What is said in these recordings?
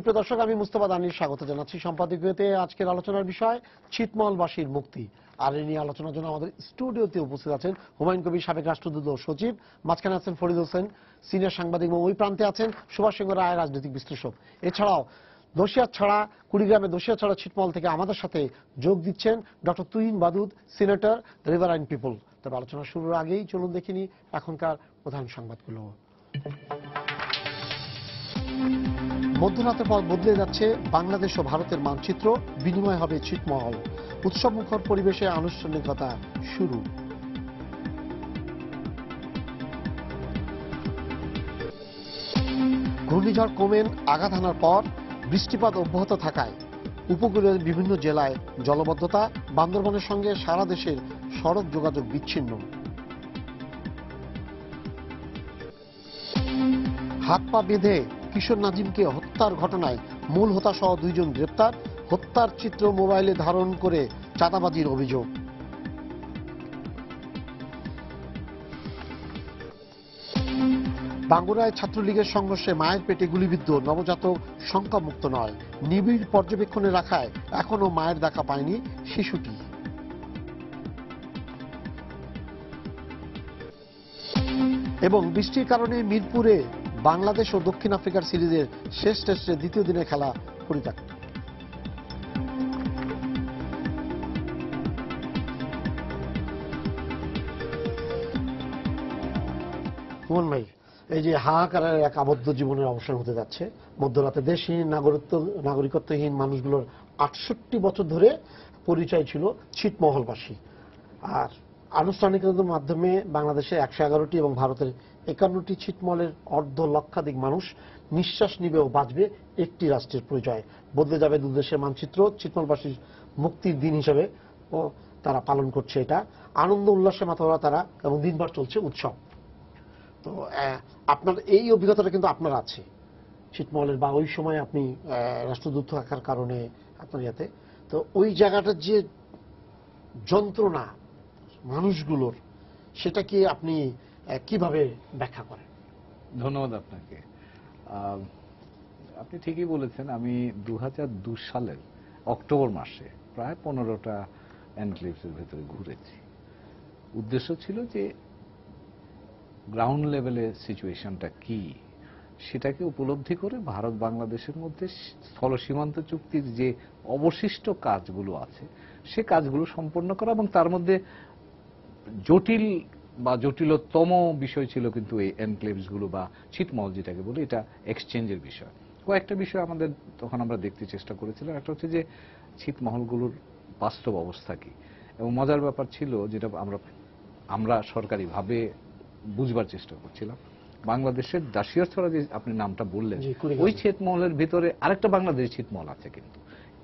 সুপ্রিয় দর্শক আমি মুস্তফা দানির স্বাগত জানাচ্ছি সম্পাদকীয়তে আজকের আলোচনার বিষয় ছিটমহলবাসীর মুক্তি আর এ নিয়ে আলোচনার জন্য আমাদের স্টুডিওতে উপস্থিত আছেন হুমায়ুন কবির সাবেক রাষ্ট্রদূত ও সচিব মাঝখানে আছেন ফরিদ হোসেন সিনিয়র সাংবাদিক ওই প্রান্তে আছেন সুভাষ সিংহ রায় রাজনৈতিক বিশ্লেষক এছাড়াও দোষিয়া ছাড়া কুড়িগ্রামে দোষিয়া ছাড়া ছিটমহল থেকে আমাদের সাথে যোগ দিচ্ছেন ডক্টর তুহিন বাদুদ সিনেটর রিভার অ্যান্ড পিপল তবে আলোচনা শুরুর আগেই চলুন দেখিনি এখনকার প্রধান সংবাদগুলো মধ্যরাতের পর বদলে যাচ্ছে বাংলাদেশ ও ভারতের মানচিত্র বিনিময় হবে ছিটমহল উৎসব মুখর পরিবেশে আনুষ্ঠানিকতা শুরু ঘূর্ণিঝড় কমেন আঘাত হানার পর বৃষ্টিপাত অব্যাহত থাকায় উপকূলের বিভিন্ন জেলায় জলবদ্ধতা বান্দরবনের সঙ্গে সারা দেশের সড়ক যোগাযোগ বিচ্ছিন্ন হাত পা বেঁধে কিশোর নাজিমকে হত্যার ঘটনায় মূল হোতা সহ দুইজন গ্রেপ্তার হত্যার চিত্র মোবাইলে ধারণ করে চাঁদাবাজির অভিযোগ বাঙ্গুরায় ছাত্রলীগের সংঘর্ষে মায়ের পেটে গুলিবিদ্ধ নবজাতক শঙ্কামুক্ত নয় নিবিড় পর্যবেক্ষণে রাখায় এখনও মায়ের দেখা পায়নি শিশুটি এবং বৃষ্টির কারণে মিরপুরে বাংলাদেশ ও দক্ষিণ আফ্রিকার সিরিজের শেষ টেস্টে দ্বিতীয় দিনে খেলা পরিত্যক্ত সুমন ভাই এই যে হাহাকারের এক আবদ্ধ জীবনের অবসান হতে যাচ্ছে মধ্যরাতে দেশহীন নাগরিকত্ব নাগরিকত্বহীন মানুষগুলোর আটষট্টি বছর ধরে পরিচয় ছিল ছিটমহলবাসী আর আনুষ্ঠানিকতার মাধ্যমে বাংলাদেশে একশো এগারোটি এবং ভারতের একান্নটি ছিটমলের অর্ধ লক্ষাধিক মানুষ নিঃশ্বাস ও বাঁচবে একটি রাষ্ট্রের পরিচয় বদলে যাবে দুদেশের মানচিত্র ছিটমলবাসীর মুক্তির দিন হিসেবে ও তারা পালন করছে এটা আনন্দ উল্লাসে মাতোরা তারা এবং দিনবার চলছে উৎসব তো আপনার এই অভিজ্ঞতাটা কিন্তু আপনার আছে ছিটমহলের বা ওই সময় আপনি রাষ্ট্রদূত থাকার কারণে আপনার ইয়াতে তো ওই জায়গাটার যে যন্ত্রণা মানুষগুলোর সেটা কি আপনি কিভাবে ব্যাখ্যা করেন ধন্যবাদ আপনাকে আপনি ঠিকই বলেছেন আমি দু সালের অক্টোবর মাসে প্রায় পনেরোটা এনক্লেভসের ভেতরে ঘুরেছি উদ্দেশ্য ছিল যে গ্রাউন্ড লেভেলে সিচুয়েশনটা কি সেটাকে উপলব্ধি করে ভারত বাংলাদেশের মধ্যে স্থল সীমান্ত চুক্তির যে অবশিষ্ট কাজগুলো আছে সে কাজগুলো সম্পন্ন করা এবং তার মধ্যে জটিল বা জটিলতম বিষয় ছিল কিন্তু এই এনক্লেভসগুলো বা ছিটমহল যেটাকে বলি এটা এক্সচেঞ্জের বিষয় কয়েকটা বিষয় আমাদের তখন আমরা দেখতে চেষ্টা করেছিলাম একটা হচ্ছে যে ছিটমহলগুলোর বাস্তব অবস্থা কি এবং মজার ব্যাপার ছিল যেটা আমরা আমরা সরকারিভাবে বুঝবার চেষ্টা করছিলাম বাংলাদেশের দাসিয়ারছড়া যে আপনি নামটা বললেন ওই ছিটমহলের ভিতরে আরেকটা বাংলাদেশ ছিটমহল আছে কিন্তু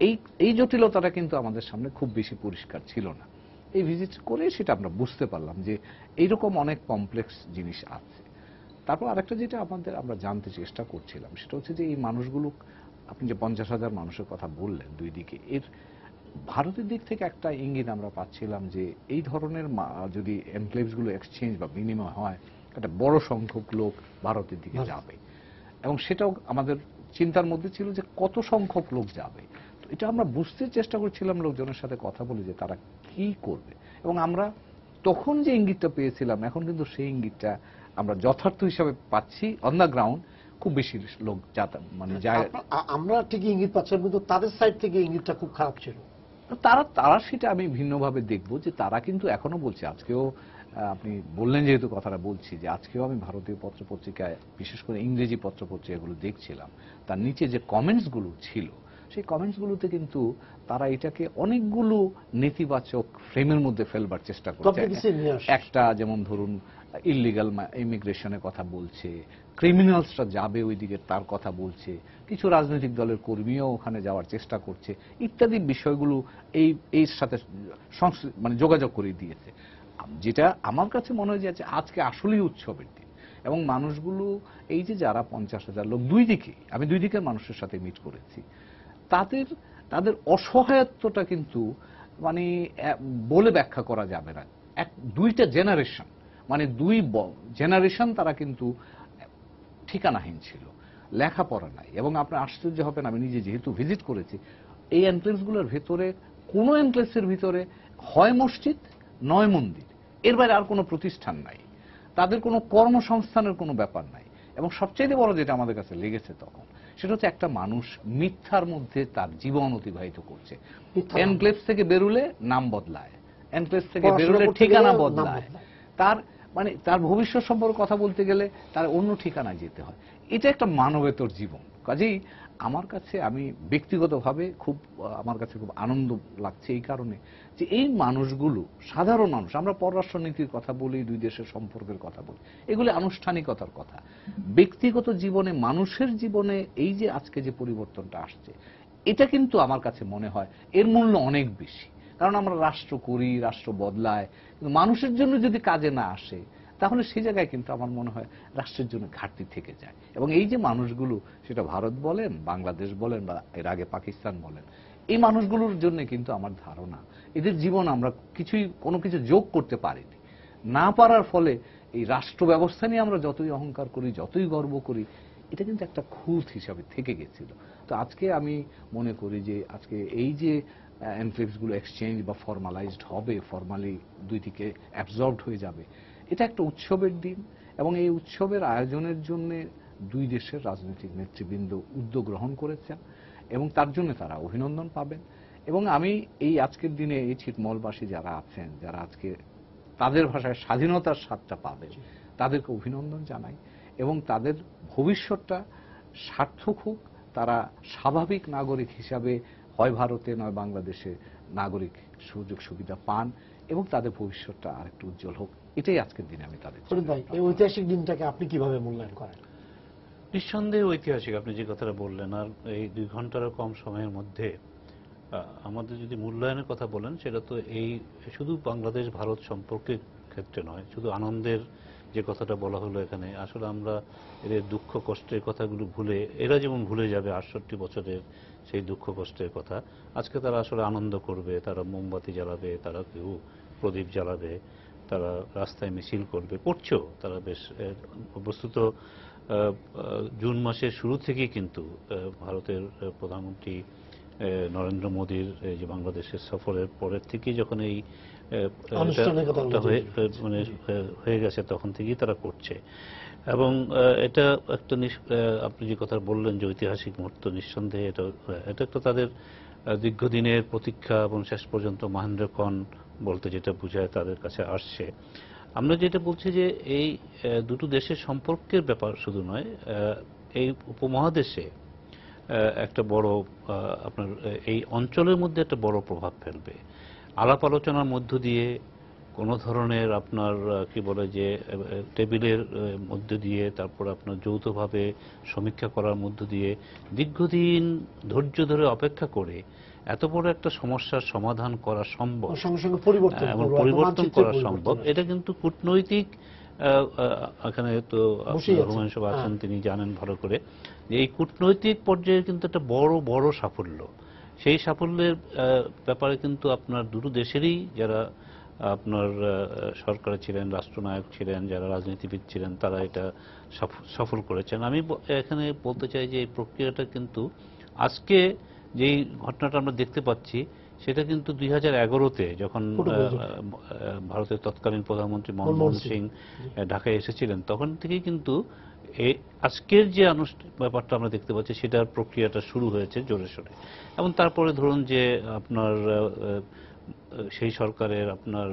এই এই জটিলতাটা কিন্তু আমাদের সামনে খুব বেশি পরিষ্কার ছিল না এই ভিজিট করে সেটা আমরা বুঝতে পারলাম যে এইরকম অনেক কমপ্লেক্স জিনিস আছে তারপর আরেকটা যেটা আমাদের আমরা জানতে চেষ্টা করছিলাম সেটা হচ্ছে যে এই মানুষগুলো আপনি যে পঞ্চাশ হাজার মানুষের কথা বললেন দুই দিকে এর ভারতের দিক থেকে একটা ইঙ্গিত আমরা পাচ্ছিলাম যে এই ধরনের যদি এনক্লেভসগুলো এক্সচেঞ্জ বা বিনিময় হয় একটা বড় সংখ্যক লোক ভারতের দিকে যাবে এবং সেটাও আমাদের চিন্তার মধ্যে ছিল যে কত সংখ্যক লোক যাবে এটা আমরা বুঝতে চেষ্টা করছিলাম লোকজনের সাথে কথা বলে যে তারা কি করবে এবং আমরা তখন যে ইঙ্গিতটা পেয়েছিলাম এখন কিন্তু সেই ইঙ্গিতটা আমরা যথার্থ হিসাবে পাচ্ছি অন দ্য গ্রাউন্ড খুব বেশি লোক মানে যায় আমরা ঠিকই ইঙ্গিত পাচ্ছিলাম কিন্তু তাদের সাইড থেকে ইঙ্গিতটা খুব খারাপ ছিল তারা তারা সেটা আমি ভিন্নভাবে দেখব যে তারা কিন্তু এখনো বলছে আজকেও আপনি বললেন যেহেতু কথাটা বলছি যে আজকেও আমি ভারতীয় পত্র পত্রিকায় বিশেষ করে ইংরেজি পত্র পত্রিকাগুলো দেখছিলাম তার নিচে যে কমেন্টসগুলো ছিল সেই কমেন্টসগুলোতে কিন্তু তারা এটাকে অনেকগুলো নেতিবাচক ফ্রেমের মধ্যে ফেলবার চেষ্টা করছে একটা যেমন ধরুন ইলিগাল ইমিগ্রেশনের কথা বলছে ক্রিমিনালসরা যাবে ওইদিকে তার কথা বলছে কিছু রাজনৈতিক দলের কর্মীও ওখানে যাওয়ার চেষ্টা করছে ইত্যাদি বিষয়গুলো এই এর সাথে মানে যোগাযোগ করে দিয়েছে যেটা আমার কাছে মনে হয় যে আজকে আসলেই উৎসবের দিন এবং মানুষগুলো এই যে যারা পঞ্চাশ হাজার লোক দুই দিকে আমি দুই দিকের মানুষের সাথে মিট করেছি তাদের তাদের অসহায়ত্বটা কিন্তু মানে বলে ব্যাখ্যা করা যাবে না এক দুইটা জেনারেশন মানে দুই জেনারেশন তারা কিন্তু ঠিকানাহীন ছিল লেখাপড়া নাই এবং আপনার আশ্চর্য হবেন আমি নিজে যেহেতু ভিজিট করেছি এই এনক্লেভগুলোর ভেতরে কোনো এনক্লেভসের ভিতরে হয় মসজিদ নয় মন্দির এর বাইরে আর কোনো প্রতিষ্ঠান নাই তাদের কোনো কর্মসংস্থানের কোনো ব্যাপার নাই এবং সবচেয়ে বড় যেটা আমাদের কাছে লেগেছে তখন সেটা হচ্ছে একটা মানুষ মিথ্যার মধ্যে তার জীবন অতিবাহিত করছে এনক্লেভ থেকে বেরুলে নাম বদলায় এনক্লেভ থেকে বেরুলে ঠিকানা বদলায় তার মানে তার ভবিষ্যৎ সম্পর্কে কথা বলতে গেলে তার অন্য ঠিকানায় যেতে হয় এটা একটা মানবেতর জীবন কাজেই আমার কাছে আমি ব্যক্তিগতভাবে খুব আমার কাছে খুব আনন্দ লাগছে এই কারণে যে এই মানুষগুলো সাধারণ মানুষ আমরা পররাষ্ট্রনীতির কথা বলি দুই দেশের সম্পর্কের কথা বলি এগুলি আনুষ্ঠানিকতার কথা ব্যক্তিগত জীবনে মানুষের জীবনে এই যে আজকে যে পরিবর্তনটা আসছে এটা কিন্তু আমার কাছে মনে হয় এর মূল্য অনেক বেশি কারণ আমরা রাষ্ট্র করি রাষ্ট্র বদলায় মানুষের জন্য যদি কাজে না আসে তাহলে সেই জায়গায় কিন্তু আমার মনে হয় রাষ্ট্রের জন্য ঘাটতি থেকে যায় এবং এই যে মানুষগুলো সেটা ভারত বলেন বাংলাদেশ বলেন বা এর আগে পাকিস্তান বলেন এই মানুষগুলোর জন্য কিন্তু আমার ধারণা এদের জীবন আমরা কিছুই কোনো কিছু যোগ করতে পারিনি না পারার ফলে এই রাষ্ট্র ব্যবস্থা নিয়ে আমরা যতই অহংকার করি যতই গর্ব করি এটা কিন্তু একটা খুঁত হিসাবে থেকে গেছিল তো আজকে আমি মনে করি যে আজকে এই যে এনফ্লেক্সগুলো এক্সচেঞ্জ বা ফর্মালাইজড হবে ফর্মালি দুই দিকে অ্যাবজর্বড হয়ে যাবে এটা একটা উৎসবের দিন এবং এই উৎসবের আয়োজনের জন্য দুই দেশের রাজনৈতিক নেতৃবৃন্দ উদ্যোগ গ্রহণ করেছেন এবং তার জন্য তারা অভিনন্দন পাবেন এবং আমি এই আজকের দিনে এই ছিটমহলবাসী যারা আছেন যারা আজকে তাদের ভাষায় স্বাধীনতার স্বাদটা পাবে তাদেরকে অভিনন্দন জানাই এবং তাদের ভবিষ্যৎটা সার্থক হোক তারা স্বাভাবিক নাগরিক হিসাবে হয় ভারতে নয় বাংলাদেশে নাগরিক সুযোগ সুবিধা পান এবং তাদের ভবিষ্যৎটা আরেকটু উজ্জ্বল হোক এটাই আজকের দিনে আমি তাদের এই ঐতিহাসিক দিনটাকে আপনি কিভাবে মূল্যায়ন করেন নিঃসন্দেহে ঐতিহাসিক আপনি যে কথাটা বললেন আর এই দুই ঘন্টারও কম সময়ের মধ্যে আমাদের যদি মূল্যায়নের কথা বলেন সেটা তো এই শুধু বাংলাদেশ ভারত সম্পর্কের ক্ষেত্রে নয় শুধু আনন্দের যে কথাটা বলা হলো এখানে আসলে আমরা এদের দুঃখ কষ্টের কথাগুলো ভুলে এরা যেমন ভুলে যাবে আটষট্টি বছরের সেই দুঃখ কষ্টের কথা আজকে তারা আসলে আনন্দ করবে তারা মোমবাতি জ্বালাবে তারা কেউ প্রদীপ জ্বালাবে তারা রাস্তায় মিছিল করবে করছেও তারা বেশ বস্তুত জুন মাসের শুরু থেকে কিন্তু ভারতের প্রধানমন্ত্রী নরেন্দ্র মোদীর যে বাংলাদেশের সফরের পরের থেকে যখন এই মানে হয়ে গেছে তখন থেকেই তারা করছে এবং এটা একটা আপনি যে কথা বললেন যে ঐতিহাসিক মুহূর্ত নিঃসন্দেহে এটা এটা একটা তাদের দীর্ঘদিনের প্রতীক্ষা এবং শেষ পর্যন্ত মহেন্দ্র বলতে যেটা বোঝায় তাদের কাছে আসছে আমরা যেটা বলছি যে এই দুটো দেশের সম্পর্কের ব্যাপার শুধু নয় এই উপমহাদেশে একটা বড় আপনার এই অঞ্চলের মধ্যে একটা বড় প্রভাব ফেলবে আলাপ আলোচনার মধ্য দিয়ে কোনো ধরনের আপনার কি বলে যে টেবিলের মধ্য দিয়ে তারপর আপনার যৌথভাবে সমীক্ষা করার মধ্য দিয়ে দীর্ঘদিন ধৈর্য ধরে অপেক্ষা করে এত বড় একটা সমস্যার সমাধান করা সম্ভব পরিবর্তন হ্যাঁ, পরিবর্তন করা সম্ভব এটা কিন্তু কূটনৈতিক এখানে তো হুমায়ুন সাহেব আছেন হ্যাঁ। তিনি জানেন ভালো করে যে এই কূটনৈতিক পর্যায়ে কিন্তু একটা বড় বড় সাফল্য সেই সাফল্যের ব্যাপারে কিন্তু আপনার দুটো দেশেরই যারা আপনার সরকারে ছিলেন রাষ্ট্রনায়ক ছিলেন যারা রাজনীতিবিদ ছিলেন তারা এটা সফল করেছেন আমি এখানে বলতে চাই যে এই প্রক্রিয়াটা কিন্তু আজকে যে ঘটনাটা আমরা দেখতে পাচ্ছি সেটা কিন্তু দুই হাজার যখন ভারতের তৎকালীন প্রধানমন্ত্রী মনমোহন সিং ঢাকায় এসেছিলেন তখন থেকেই কিন্তু আজকের যে ব্যাপারটা আমরা দেখতে পাচ্ছি সেটার প্রক্রিয়াটা শুরু হয়েছে জোরে সোরে এবং তারপরে ধরুন যে আপনার সেই সরকারের আপনার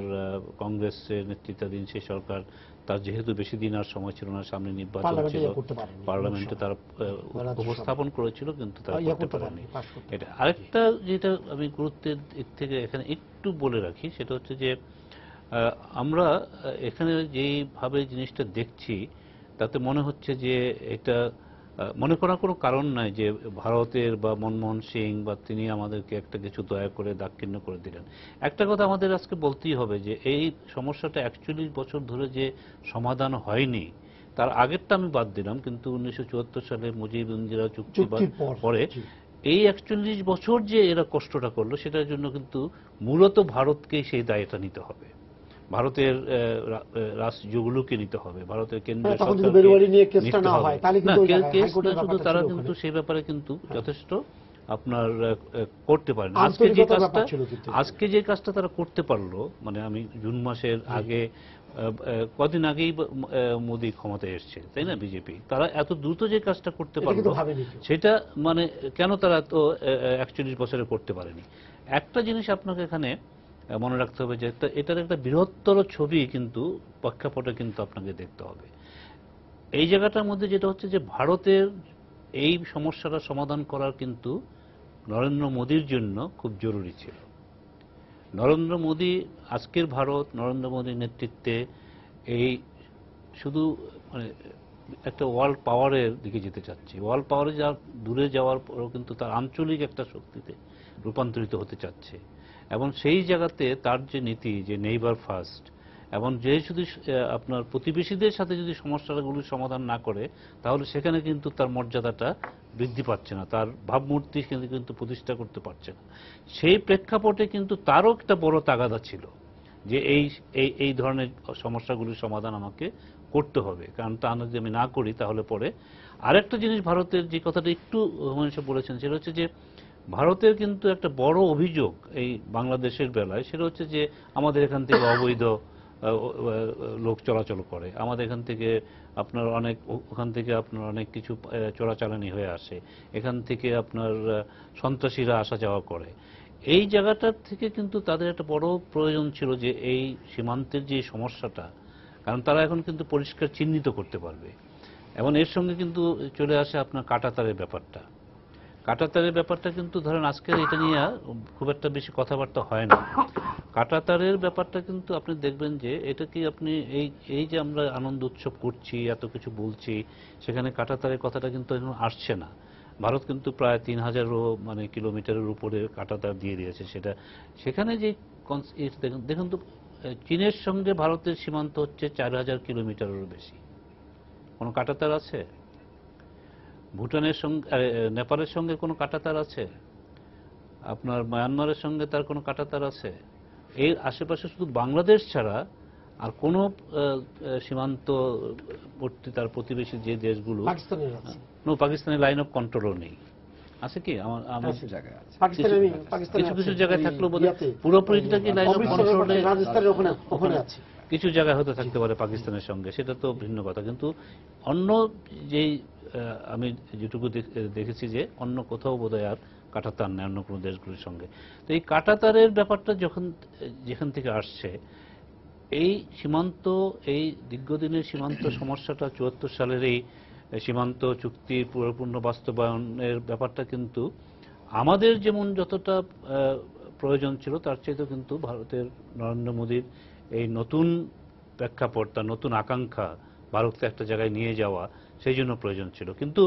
কংগ্রেসের নেতৃত্বাধীন সেই সরকার তার যেহেতু বেশি দিন আর সময় ছিল না সামনে নির্বাচন ছিল ইয়ে পার্লামেন্টে তারা উপস্থাপন করেছিল কিন্তু তারা ইয়ে করতে পারেনি এটা আরেকটা যেটা আমি গুরুত্বের দিক থেকে এখানে একটু বলে রাখি সেটা হচ্ছে যে আমরা এখানে যেইভাবে জিনিসটা দেখছি তাতে মনে হচ্ছে যে এটা মনে করার কোনো কারণ নাই যে ভারতের বা মনমোহন সিং বা তিনি আমাদেরকে একটা কিছু দয়া করে দাক্ষিণ্য করে দিলেন একটা কথা আমাদের আজকে বলতেই হবে যে এই সমস্যাটা একচল্লিশ বছর ধরে যে সমাধান হয়নি তার আগেরটা আমি বাদ দিলাম কিন্তু উনিশশো সালে মুজিব ইন্দিরা চুক্তি পরে এই একচল্লিশ বছর যে এরা কষ্টটা করলো সেটার জন্য কিন্তু মূলত ভারতকেই সেই দায়টা নিতে হবে ভারতের রাজ রাজ্যগুলোকে নিতে হবে ভারতের কেন্দ্রীয় সরকার শুধু তারা কিন্তু সেই ব্যাপারে কিন্তু হ্যাঁ। যথেষ্ট আপনার করতে পারেন আজকে যে কাজটা আজকে যে কাজটা তারা করতে পারলো মানে আমি জুন মাসের আগে কদিন আগেই মোদী ক্ষমতায় এসছে তাই না বিজেপি তারা এত দ্রুত যে কাজটা করতে পারলো সেটা মানে কেন তারা তো একচল্লিশ বছরে করতে পারেনি একটা জিনিস আপনাকে এখানে মনে রাখতে হবে যে এটার একটা বৃহত্তর ছবি কিন্তু প্রেক্ষাপটে কিন্তু আপনাকে দেখতে হবে এই জায়গাটার মধ্যে যেটা হচ্ছে যে ভারতের এই সমস্যাটা সমাধান করার কিন্তু নরেন্দ্র মোদীর জন্য খুব জরুরি ছিল নরেন্দ্র মোদী আজকের ভারত নরেন্দ্র মোদীর নেতৃত্বে এই শুধু মানে একটা ওয়ার্ল্ড পাওয়ারের দিকে যেতে চাচ্ছে ওয়ার্ল্ড পাওয়ারে যা দূরে যাওয়ার পরও কিন্তু তার আঞ্চলিক একটা শক্তিতে রূপান্তরিত হতে চাচ্ছে এবং সেই জায়গাতে তার যে নীতি যে নেইবার ফার্স্ট এবং যে শুধু আপনার প্রতিবেশীদের সাথে যদি সমস্যাগুলো সমাধান না করে তাহলে সেখানে কিন্তু তার মর্যাদাটা বৃদ্ধি পাচ্ছে না তার ভাবমূর্তি কিন্তু প্রতিষ্ঠা করতে পারছে না সেই প্রেক্ষাপটে কিন্তু তারও একটা বড় তাগাদা ছিল যে এই এই এই ধরনের সমস্যাগুলির সমাধান আমাকে করতে হবে কারণ তা যদি আমি না করি তাহলে পরে আরেকটা জিনিস ভারতের যে কথাটা একটু হুমায়ুন বলেছেন সেটা হচ্ছে যে ভারতের কিন্তু একটা বড় অভিযোগ এই বাংলাদেশের বেলায় সেটা হচ্ছে যে আমাদের এখান থেকে অবৈধ লোক চলাচল করে আমাদের এখান থেকে আপনার অনেক ওখান থেকে আপনার অনেক কিছু চোরাচালানি হয়ে আসে এখান থেকে আপনার সন্ত্রাসীরা আসা যাওয়া করে এই জায়গাটার থেকে কিন্তু তাদের একটা বড় প্রয়োজন ছিল যে এই সীমান্তের যে সমস্যাটা কারণ তারা এখন কিন্তু পরিষ্কার চিহ্নিত করতে পারবে এবং এর সঙ্গে কিন্তু চলে আসে আপনার কাটাতারের ব্যাপারটা কাটাতারের ব্যাপারটা কিন্তু ধরেন আজকের এটা নিয়ে খুব একটা বেশি কথাবার্তা হয় না কাটাতারের ব্যাপারটা কিন্তু আপনি দেখবেন যে এটা কি আপনি এই এই যে আমরা আনন্দ উৎসব করছি এত কিছু বলছি সেখানে কাটাতারের কথাটা কিন্তু এখন আসছে না ভারত কিন্তু প্রায় তিন হাজারও মানে কিলোমিটারের উপরে কাটাতার দিয়ে দিয়েছে সেটা সেখানে যে দেখুন তো চীনের সঙ্গে ভারতের সীমান্ত হচ্ছে চার হাজার কিলোমিটারেরও বেশি কোনো কাটাতার আছে ভুটানের সঙ্গে নেপালের সঙ্গে কোনো কাটাতার আছে আপনার মায়ানমারের সঙ্গে তার কোনো কাটাতার আছে এর আশেপাশে শুধু বাংলাদেশ ছাড়া আর কোন সীমান্তবর্তী তার প্রতিবেশী যে দেশগুলো পাকিস্তানের লাইন অফ কন্ট্রোলও নেই আছে কি আমার কিছু কিছু জায়গায় থাকলো থাকলেও পুরোপুরি লাইন অফ কন্ট্রোলে কিছু জায়গায় হতে থাকতে পারে পাকিস্তানের সঙ্গে সেটা তো ভিন্ন কথা কিন্তু অন্য যেই আমি যেটুকু দেখেছি যে অন্য কোথাও বোধহয় আর কাটাতার নেই অন্য কোনো দেশগুলির সঙ্গে তো এই কাটাতারের ব্যাপারটা যখন যেখান থেকে আসছে এই সীমান্ত এই দীর্ঘদিনের সীমান্ত সমস্যাটা চুয়াত্তর সালের এই সীমান্ত চুক্তির পুরোপূর্ণ বাস্তবায়নের ব্যাপারটা কিন্তু আমাদের যেমন যতটা প্রয়োজন ছিল তার চাইতেও কিন্তু ভারতের নরেন্দ্র মোদীর এই নতুন প্রেক্ষাপট তার নতুন আকাঙ্ক্ষা ভারতকে একটা জায়গায় নিয়ে যাওয়া সেই জন্য প্রয়োজন ছিল কিন্তু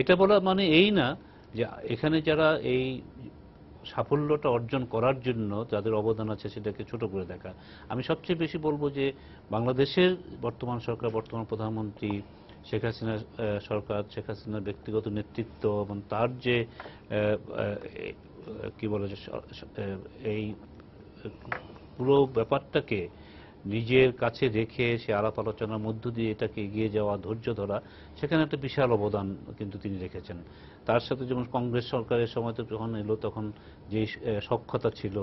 এটা বলা মানে এই না যে এখানে যারা এই সাফল্যটা অর্জন করার জন্য যাদের অবদান আছে সেটাকে ছোট করে দেখা আমি সবচেয়ে বেশি বলবো যে বাংলাদেশের বর্তমান সরকার বর্তমান প্রধানমন্ত্রী শেখ হাসিনা সরকার শেখ হাসিনার ব্যক্তিগত নেতৃত্ব এবং তার যে কি বলে এই পুরো ব্যাপারটাকে নিজের কাছে রেখে সে আলাপ আলোচনার মধ্য দিয়ে এটাকে এগিয়ে যাওয়া ধৈর্য ধরা সেখানে একটা বিশাল অবদান কিন্তু তিনি রেখেছেন তার সাথে যেমন কংগ্রেস সরকারের সময় তো যখন এলো তখন যে সক্ষতা ছিল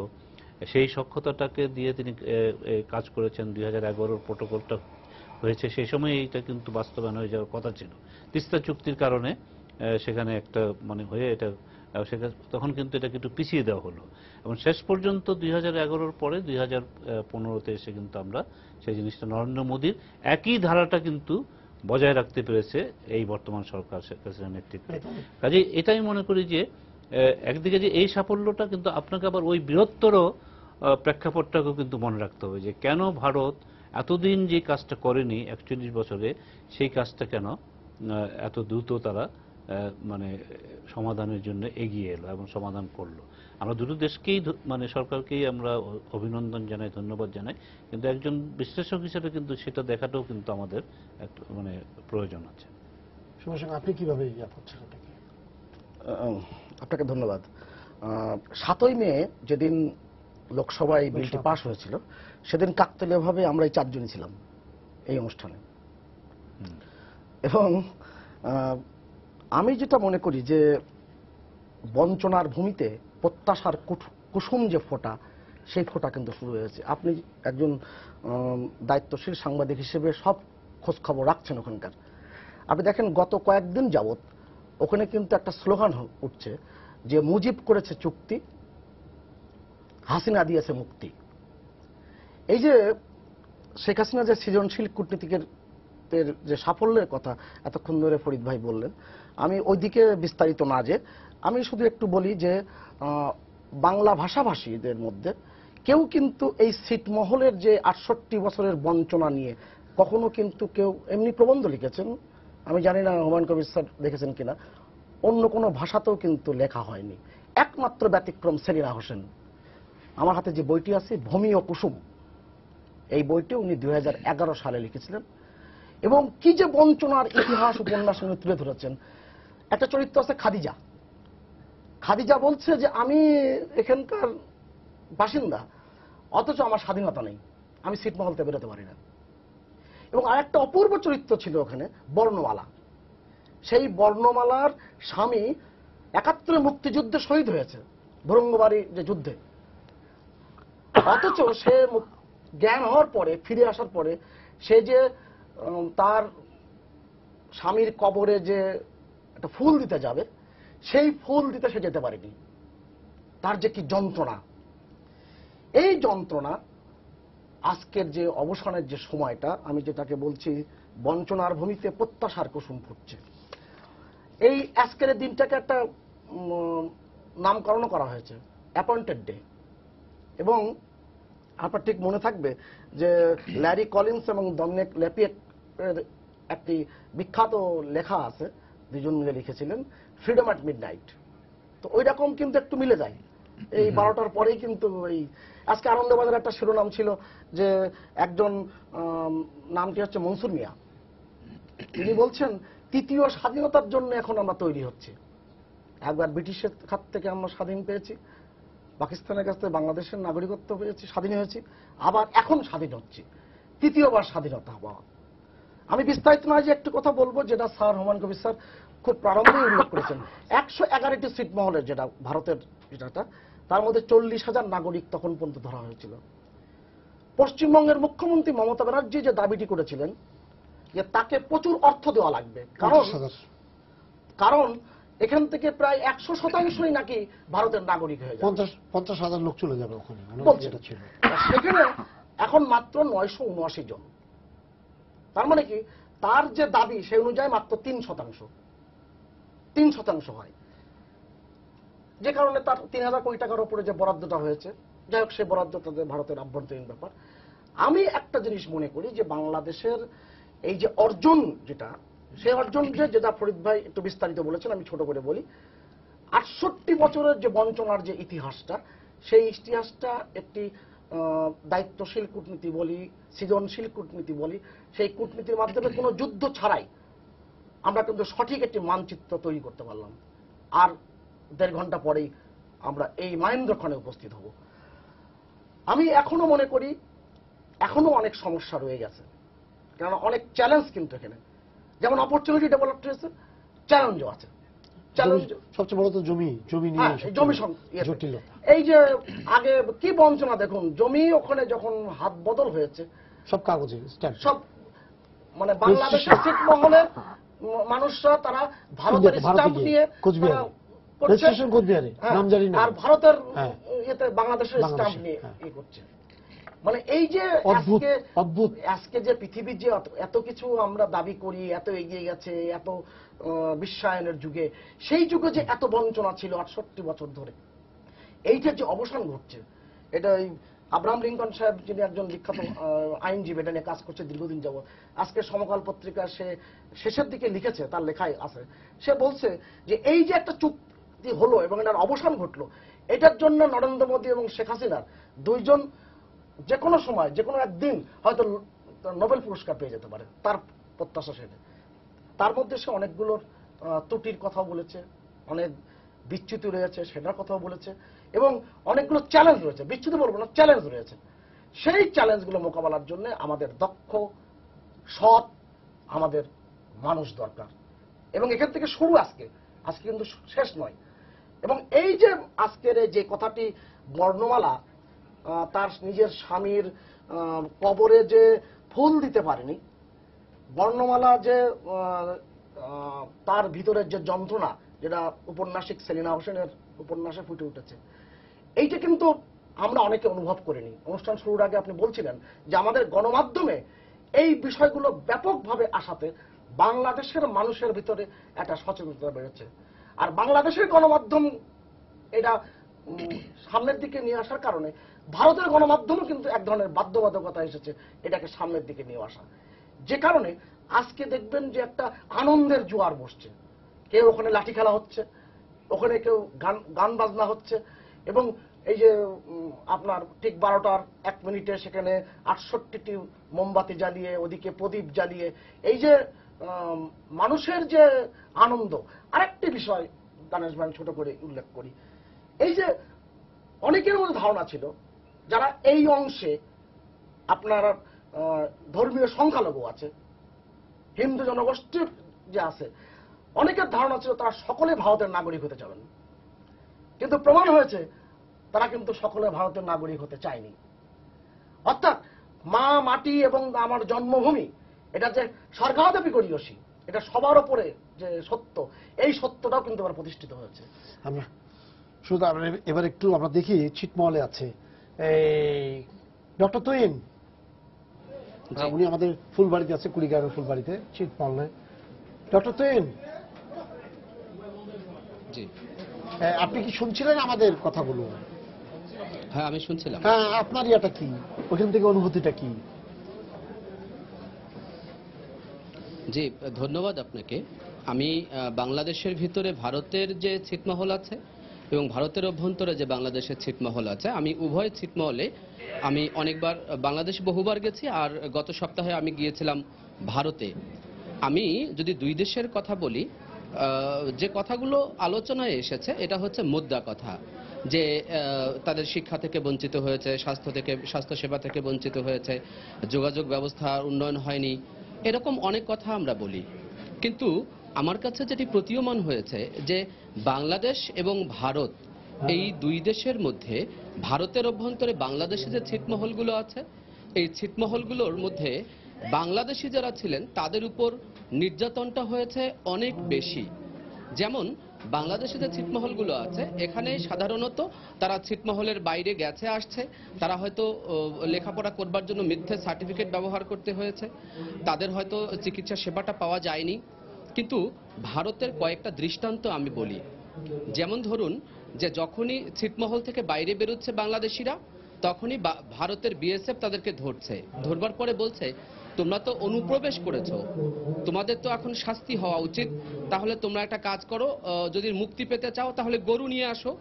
সেই সক্ষতাটাকে দিয়ে তিনি কাজ করেছেন দুই হাজার এগারোর প্রোটোকলটা হয়েছে সেই সময় এইটা কিন্তু বাস্তবায়ন হয়ে যাওয়ার কথা ছিল তিস্তা চুক্তির কারণে সেখানে একটা মানে হয়ে এটা তখন কিন্তু এটাকে একটু পিছিয়ে দেওয়া হলো এবং শেষ পর্যন্ত দুই হাজার এগারোর পরে দুই হাজার পনেরোতে এসে কিন্তু আমরা সেই জিনিসটা নরেন্দ্র মোদীর একই ধারাটা কিন্তু বজায় রাখতে পেরেছে এই বর্তমান সরকার শেখ হাসিনার নেতৃত্বে কাজে এটাই মনে করি যে একদিকে যে এই সাফল্যটা কিন্তু আপনাকে আবার ওই বৃহত্তর প্রেক্ষাপটটাকেও কিন্তু মনে রাখতে হবে যে কেন ভারত এতদিন যে কাজটা করেনি একচল্লিশ বছরে সেই কাজটা কেন এত দ্রুত তারা মানে সমাধানের জন্য এগিয়ে এলো এবং সমাধান করলো আমরা দুটো দেশকেই মানে সরকারকেই আমরা অভিনন্দন জানাই ধন্যবাদ জানাই কিন্তু একজন বিশ্লেষক হিসেবে কিন্তু সেটা দেখাটাও কিন্তু আমাদের মানে প্রয়োজন আছে আপনি কিভাবে আপনাকে ধন্যবাদ সাতই মে যেদিন লোকসভায় বিলটি পাশ হয়েছিল সেদিন কাকতলীয়ভাবে আমরা এই চারজনই ছিলাম এই অনুষ্ঠানে এবং আমি যেটা মনে করি যে বঞ্চনার ভূমিতে প্রত্যাশার কুসুম যে ফোটা সেই ফোটা কিন্তু শুরু হয়েছে আপনি একজন দায়িত্বশীল সাংবাদিক হিসেবে সব খোঁজ খবর রাখছেন ওখানকার আপনি দেখেন গত কয়েকদিন যাবৎ ওখানে কিন্তু একটা স্লোগান উঠছে যে মুজিব করেছে চুক্তি হাসিনা দিয়েছে মুক্তি এই যে শেখ হাসিনা যে সৃজনশীল কূটনীতিকের ভারতের যে সাফল্যের কথা এতক্ষণ ধরে ফরিদ ভাই বললেন আমি ওইদিকে বিস্তারিত না যে আমি শুধু একটু বলি যে বাংলা ভাষাভাষীদের মধ্যে কেউ কিন্তু এই সিটমহলের যে আটষট্টি বছরের বঞ্চনা নিয়ে কখনো কিন্তু কেউ এমনি প্রবন্ধ লিখেছেন আমি জানি না হুমায়ুন কবির স্যার দেখেছেন কিনা অন্য কোনো ভাষাতেও কিন্তু লেখা হয়নি একমাত্র ব্যতিক্রম সেলিনা হোসেন আমার হাতে যে বইটি আছে ভূমি ও কুসুম এই বইটি উনি দুই সালে লিখেছিলেন এবং কি যে বঞ্চনার ইতিহাস উপন্যাস উনি তুলে ধরেছেন একটা চরিত্র আছে খাদিজা খাদিজা বলছে যে আমি এখানকার বাসিন্দা অথচ আমার স্বাধীনতা নেই আমি ছিটমহলতে বেরোতে পারি না এবং আরেকটা অপূর্ব চরিত্র ছিল ওখানে বর্ণমালা সেই বর্ণমালার স্বামী একাত্তরে মুক্তিযুদ্ধে শহীদ হয়েছে ভরঙ্গবাড়ি যে যুদ্ধে অথচ সে জ্ঞান হওয়ার পরে ফিরে আসার পরে সে যে তার স্বামীর কবরে যে একটা ফুল দিতে যাবে সেই ফুল দিতে সে যেতে পারেনি তার যে কি যন্ত্রণা এই যন্ত্রণা আজকের যে অবসানের যে সময়টা আমি যেটাকে বলছি বঞ্চনার ভূমিতে প্রত্যাশার কুসুম ফুটছে এই আজকের দিনটাকে একটা নামকরণও করা হয়েছে অ্যাপয়েন্টেড ডে এবং আপনার ঠিক মনে থাকবে যে ল্যারি কলিন্স এবং দমনেক ল্যাপিয়েট একটি বিখ্যাত লেখা আছে দুজন মিলে লিখেছিলেন ফ্রিডম অ্যাট মিড নাইট তো ওই রকম কিন্তু একটু মিলে যায় এই বারোটার পরেই কিন্তু এই আজকে আনন্দবাজার একটা শিরোনাম ছিল যে একজন নামটি হচ্ছে মনসুর মিয়া তিনি বলছেন তৃতীয় স্বাধীনতার জন্য এখন আমরা তৈরি হচ্ছে একবার ব্রিটিশের খাত থেকে আমরা স্বাধীন পেয়েছি পাকিস্তানের কাছ থেকে বাংলাদেশের নাগরিকত্ব পেয়েছি স্বাধীন হয়েছি আবার এখন স্বাধীন হচ্ছে তৃতীয়বার স্বাধীনতা হওয়া আমি বিস্তারিত না যে একটু কথা বলবো যেটা স্যার হুমান কবির স্যার খুব প্রারম্ভে উল্লেখ করেছেন একশো এগারোটি সিট মহলের যেটা ভারতের যেটা তার মধ্যে চল্লিশ হাজার নাগরিক তখন পর্যন্ত ধরা হয়েছিল পশ্চিমবঙ্গের মুখ্যমন্ত্রী মমতা ব্যানার্জি যে দাবিটি করেছিলেন যে তাকে প্রচুর অর্থ দেওয়া লাগবে কারণ কারণ এখান থেকে প্রায় একশো শতাংশই নাকি ভারতের নাগরিক হয়ে যাবে পঞ্চাশ হাজার লোক চলে যাবে ওখানে মানে সেখানে এখন মাত্র নয়শো উনআশি জন তার মানে কি তার যে দাবি সে অনুযায়ী মাত্র তিন শতাংশ তিন শতাংশ হয় যে কারণে তার তিন হাজার কোটি টাকার উপরে যে বরাদ্দটা হয়েছে যাই হোক সে বরাদ্দ তাদের ভারতের আভ্যন্তরীণ ব্যাপার আমি একটা জিনিস মনে করি যে বাংলাদেশের এই যে অর্জন যেটা সে অর্জন যে যেটা ফরিদ ভাই একটু বিস্তারিত বলেছেন আমি ছোট করে বলি আটষট্টি বছরের যে বঞ্চনার যে ইতিহাসটা সেই ইতিহাসটা একটি দায়িত্বশীল কূটনীতি বলি সৃজনশীল কূটনীতি বলি সেই কূটনীতির মাধ্যমে কোনো যুদ্ধ ছাড়াই আমরা কিন্তু সঠিক একটি মানচিত্র তৈরি করতে পারলাম আর দেড় ঘন্টা পরেই আমরা এই মাইন্দ্রক্ষণে উপস্থিত হব আমি এখনো মনে করি এখনো অনেক সমস্যা রয়ে গেছে কেননা অনেক চ্যালেঞ্জ কিন্তু এখানে যেমন অপরচুনিটি ডেভেলপড হয়েছে চ্যালেঞ্জও আছে সবচেয়ে বড় তো জমি জমি নিয়ে হ্যাঁ, জমি জটিল এই যে আগে কি বঞ্চনা দেখুন জমি ওখানে যখন হাত বদল হয়েছে সব কাগজে সব মানে বাংলাদেশের সিট মানুষরা তারা ভারতের স্টাম্প নিয়ে রেজিস্ট্রেশন কোচবিহারে হ্যাঁ, নাম জানি না আর ভারতের এতে হ্যাঁ। বাংলাদেশের নিয়ে করছে মানে এই যে আজকে অদ্ভুত আজকে যে পৃথিবীর যে এত কিছু আমরা দাবি করি এত এগিয়ে গেছে এত বিশ্বায়নের যুগে সেই যুগে যে এত বঞ্চনা ছিল আটষট্টি বছর ধরে এইটার যে অবসান ঘটছে এটা ওই আব্রাহাম লিঙ্কন সাহেব যিনি একজন বিখ্যাত আইনজীবী এটা নিয়ে কাজ করছে দীর্ঘদিন যাব আজকে সমকাল পত্রিকা সে শেষের দিকে লিখেছে তার লেখায় আছে সে বলছে যে এই যে একটা চুক্তি হলো এবং এটার অবসান ঘটলো এটার জন্য নরেন্দ্র মোদী এবং শেখ হাসিনার দুইজন যে কোনো সময় যে কোনো একদিন হয়তো নোবেল পুরস্কার পেয়ে যেতে পারে তার প্রত্যাশা সেটা তার মধ্যে সে অনেকগুলোর ত্রুটির কথাও বলেছে অনেক বিচ্যুতি রয়েছে সেটার কথাও বলেছে এবং অনেকগুলো চ্যালেঞ্জ রয়েছে বিচ্ছুতি বলবো না চ্যালেঞ্জ রয়েছে সেই চ্যালেঞ্জগুলো মোকাবেলার জন্য আমাদের দক্ষ সৎ আমাদের মানুষ দরকার এবং এখান থেকে শুরু আজকে আজকে কিন্তু শেষ নয় এবং এই যে আজকের যে কথাটি বর্ণমালা তার নিজের স্বামীর কবরে যে ফুল দিতে পারেনি বর্ণমালা যে তার ভিতরের যে যন্ত্রণা যেটা উপন্যাসিক সেলিনা হোসেনের উপন্যাসে ফুটে উঠেছে এইটা কিন্তু আমরা অনেকে অনুভব করিনি অনুষ্ঠান শুরুর আগে আপনি বলছিলেন যে আমাদের গণমাধ্যমে এই বিষয়গুলো ব্যাপকভাবে আসাতে বাংলাদেশের মানুষের ভিতরে একটা সচেতনতা বেড়েছে আর বাংলাদেশের গণমাধ্যম এটা সামনের দিকে নিয়ে আসার কারণে ভারতের গণমাধ্যমও কিন্তু এক ধরনের বাধ্যবাধকতা এসেছে এটাকে সামনের দিকে নিয়ে আসা যে কারণে আজকে দেখবেন যে একটা আনন্দের জোয়ার বসছে কেউ ওখানে লাঠি খেলা হচ্ছে ওখানে কেউ গান গান বাজনা হচ্ছে এবং এই যে আপনার ঠিক বারোটার এক মিনিটে সেখানে আটষট্টিটি মোমবাতি জ্বালিয়ে ওদিকে প্রদীপ জ্বালিয়ে এই যে মানুষের যে আনন্দ আরেকটি বিষয় গণেশ ভাই ছোট করে উল্লেখ করি এই যে অনেকের মধ্যে ধারণা ছিল যারা এই অংশে আপনার ধর্মীয় সংখ্যালঘু আছে হিন্দু জনগোষ্ঠীর যে আছে অনেকের ধারণা ছিল তারা সকলে ভারতের নাগরিক হতে যাবেন কিন্তু প্রমাণ হয়েছে তারা কিন্তু সকলে ভারতের নাগরিক হতে চায়নি অর্থাৎ মা মাটি এবং আমার জন্মভূমি এটা যে স্বর্গাদপি করিয়সী এটা সবার ওপরে যে সত্য এই সত্যটাও কিন্তু আমার প্রতিষ্ঠিত হয়েছে আমরা শুধু এবার একটু আমরা দেখি ছিটমহলে আছে এই ডক্টর তুইন হ্যাঁ, উনি আমাদের ফুলবাড়িতে আছে কুড়িগ্রামের ফুলবাড়িতে চিট মহলে ডক্টর তুইন আপনি কি শুনছিলেন আমাদের কথাগুলো হ্যাঁ আমি শুনছিলাম হ্যাঁ আপনার ইয়াটা কি ওখান থেকে অনুভূতিটা কি জি ধন্যবাদ আপনাকে আমি বাংলাদেশের ভিতরে ভারতের যে ছিটমহল আছে এবং ভারতের অভ্যন্তরে যে বাংলাদেশের ছিটমহল আছে আমি উভয় ছিটমহলে আমি অনেকবার বাংলাদেশ বহুবার গেছি আর গত সপ্তাহে আমি গিয়েছিলাম ভারতে আমি যদি দুই দেশের কথা বলি যে কথাগুলো আলোচনায় এসেছে এটা হচ্ছে মুদ্রা কথা যে তাদের শিক্ষা থেকে বঞ্চিত হয়েছে স্বাস্থ্য থেকে স্বাস্থ্যসেবা থেকে বঞ্চিত হয়েছে যোগাযোগ ব্যবস্থার উন্নয়ন হয়নি এরকম অনেক কথা আমরা বলি কিন্তু আমার কাছে যেটি প্রতীয়মান হয়েছে যে বাংলাদেশ এবং ভারত এই দুই দেশের মধ্যে ভারতের অভ্যন্তরে বাংলাদেশে যে ছিটমহলগুলো আছে এই ছিটমহলগুলোর মধ্যে বাংলাদেশি যারা ছিলেন তাদের উপর নির্যাতনটা হয়েছে অনেক বেশি যেমন বাংলাদেশে যে ছিটমহলগুলো আছে এখানে সাধারণত তারা ছিটমহলের বাইরে গেছে আসছে তারা হয়তো লেখাপড়া করবার জন্য মিথ্যে সার্টিফিকেট ব্যবহার করতে হয়েছে তাদের হয়তো চিকিৎসা সেবাটা পাওয়া যায়নি কিন্তু ভারতের কয়েকটা দৃষ্টান্ত আমি বলি যেমন ধরুন যে যখনই ছিটমহল থেকে বাইরে বেরোচ্ছে বাংলাদেশিরা তখনই ভারতের বিএসএফ তাদেরকে ধরছে ধরবার পরে বলছে তোমরা তো অনুপ্রবেশ করেছ তোমাদের তো এখন শাস্তি হওয়া উচিত তাহলে তোমরা একটা কাজ করো যদি মুক্তি পেতে চাও তাহলে গরু নিয়ে আসো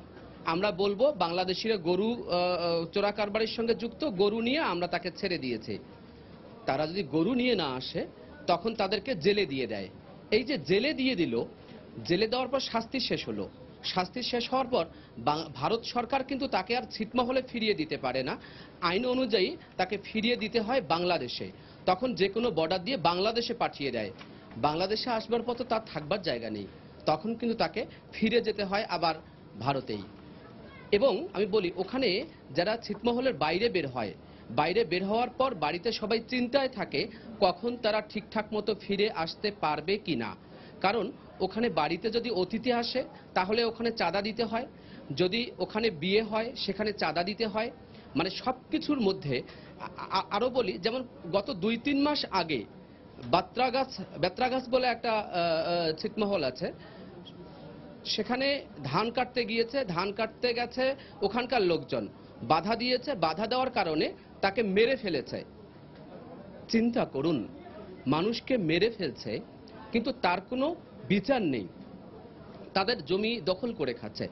আমরা বলবো বাংলাদেশিরা গরু চোরা কারবারের সঙ্গে যুক্ত গরু নিয়ে আমরা তাকে ছেড়ে দিয়েছি তারা যদি গরু নিয়ে না আসে তখন তাদেরকে জেলে দিয়ে দেয় এই যে জেলে দিয়ে দিল জেলে দেওয়ার পর শাস্তি শেষ হলো শাস্তি শেষ হওয়ার পর ভারত সরকার কিন্তু তাকে আর ছিটমহলে ফিরিয়ে দিতে পারে না আইন অনুযায়ী তাকে ফিরিয়ে দিতে হয় বাংলাদেশে তখন যে কোনো বর্ডার দিয়ে বাংলাদেশে পাঠিয়ে দেয় বাংলাদেশে আসবার পর তো তার থাকবার জায়গা নেই তখন কিন্তু তাকে ফিরে যেতে হয় আবার ভারতেই এবং আমি বলি ওখানে যারা ছিটমহলের বাইরে বের হয় বাইরে বের হওয়ার পর বাড়িতে সবাই চিন্তায় থাকে কখন তারা ঠিকঠাক মতো ফিরে আসতে পারবে কি না কারণ ওখানে বাড়িতে যদি অতিথি আসে তাহলে ওখানে চাঁদা দিতে হয় যদি ওখানে বিয়ে হয় সেখানে চাঁদা দিতে হয় মানে সব কিছুর মধ্যে আরও বলি যেমন গত দুই তিন মাস আগে বাত্রাগাছ বেত্রাগাছ বলে একটা ছিটমহল আছে সেখানে ধান কাটতে গিয়েছে ধান কাটতে গেছে ওখানকার লোকজন বাধা দিয়েছে বাধা দেওয়ার কারণে তাকে মেরে ফেলেছে চিন্তা করুন মানুষকে মেরে ফেলছে কিন্তু তার কোনো বিচার নেই তাদের জমি দখল করে খাচ্ছে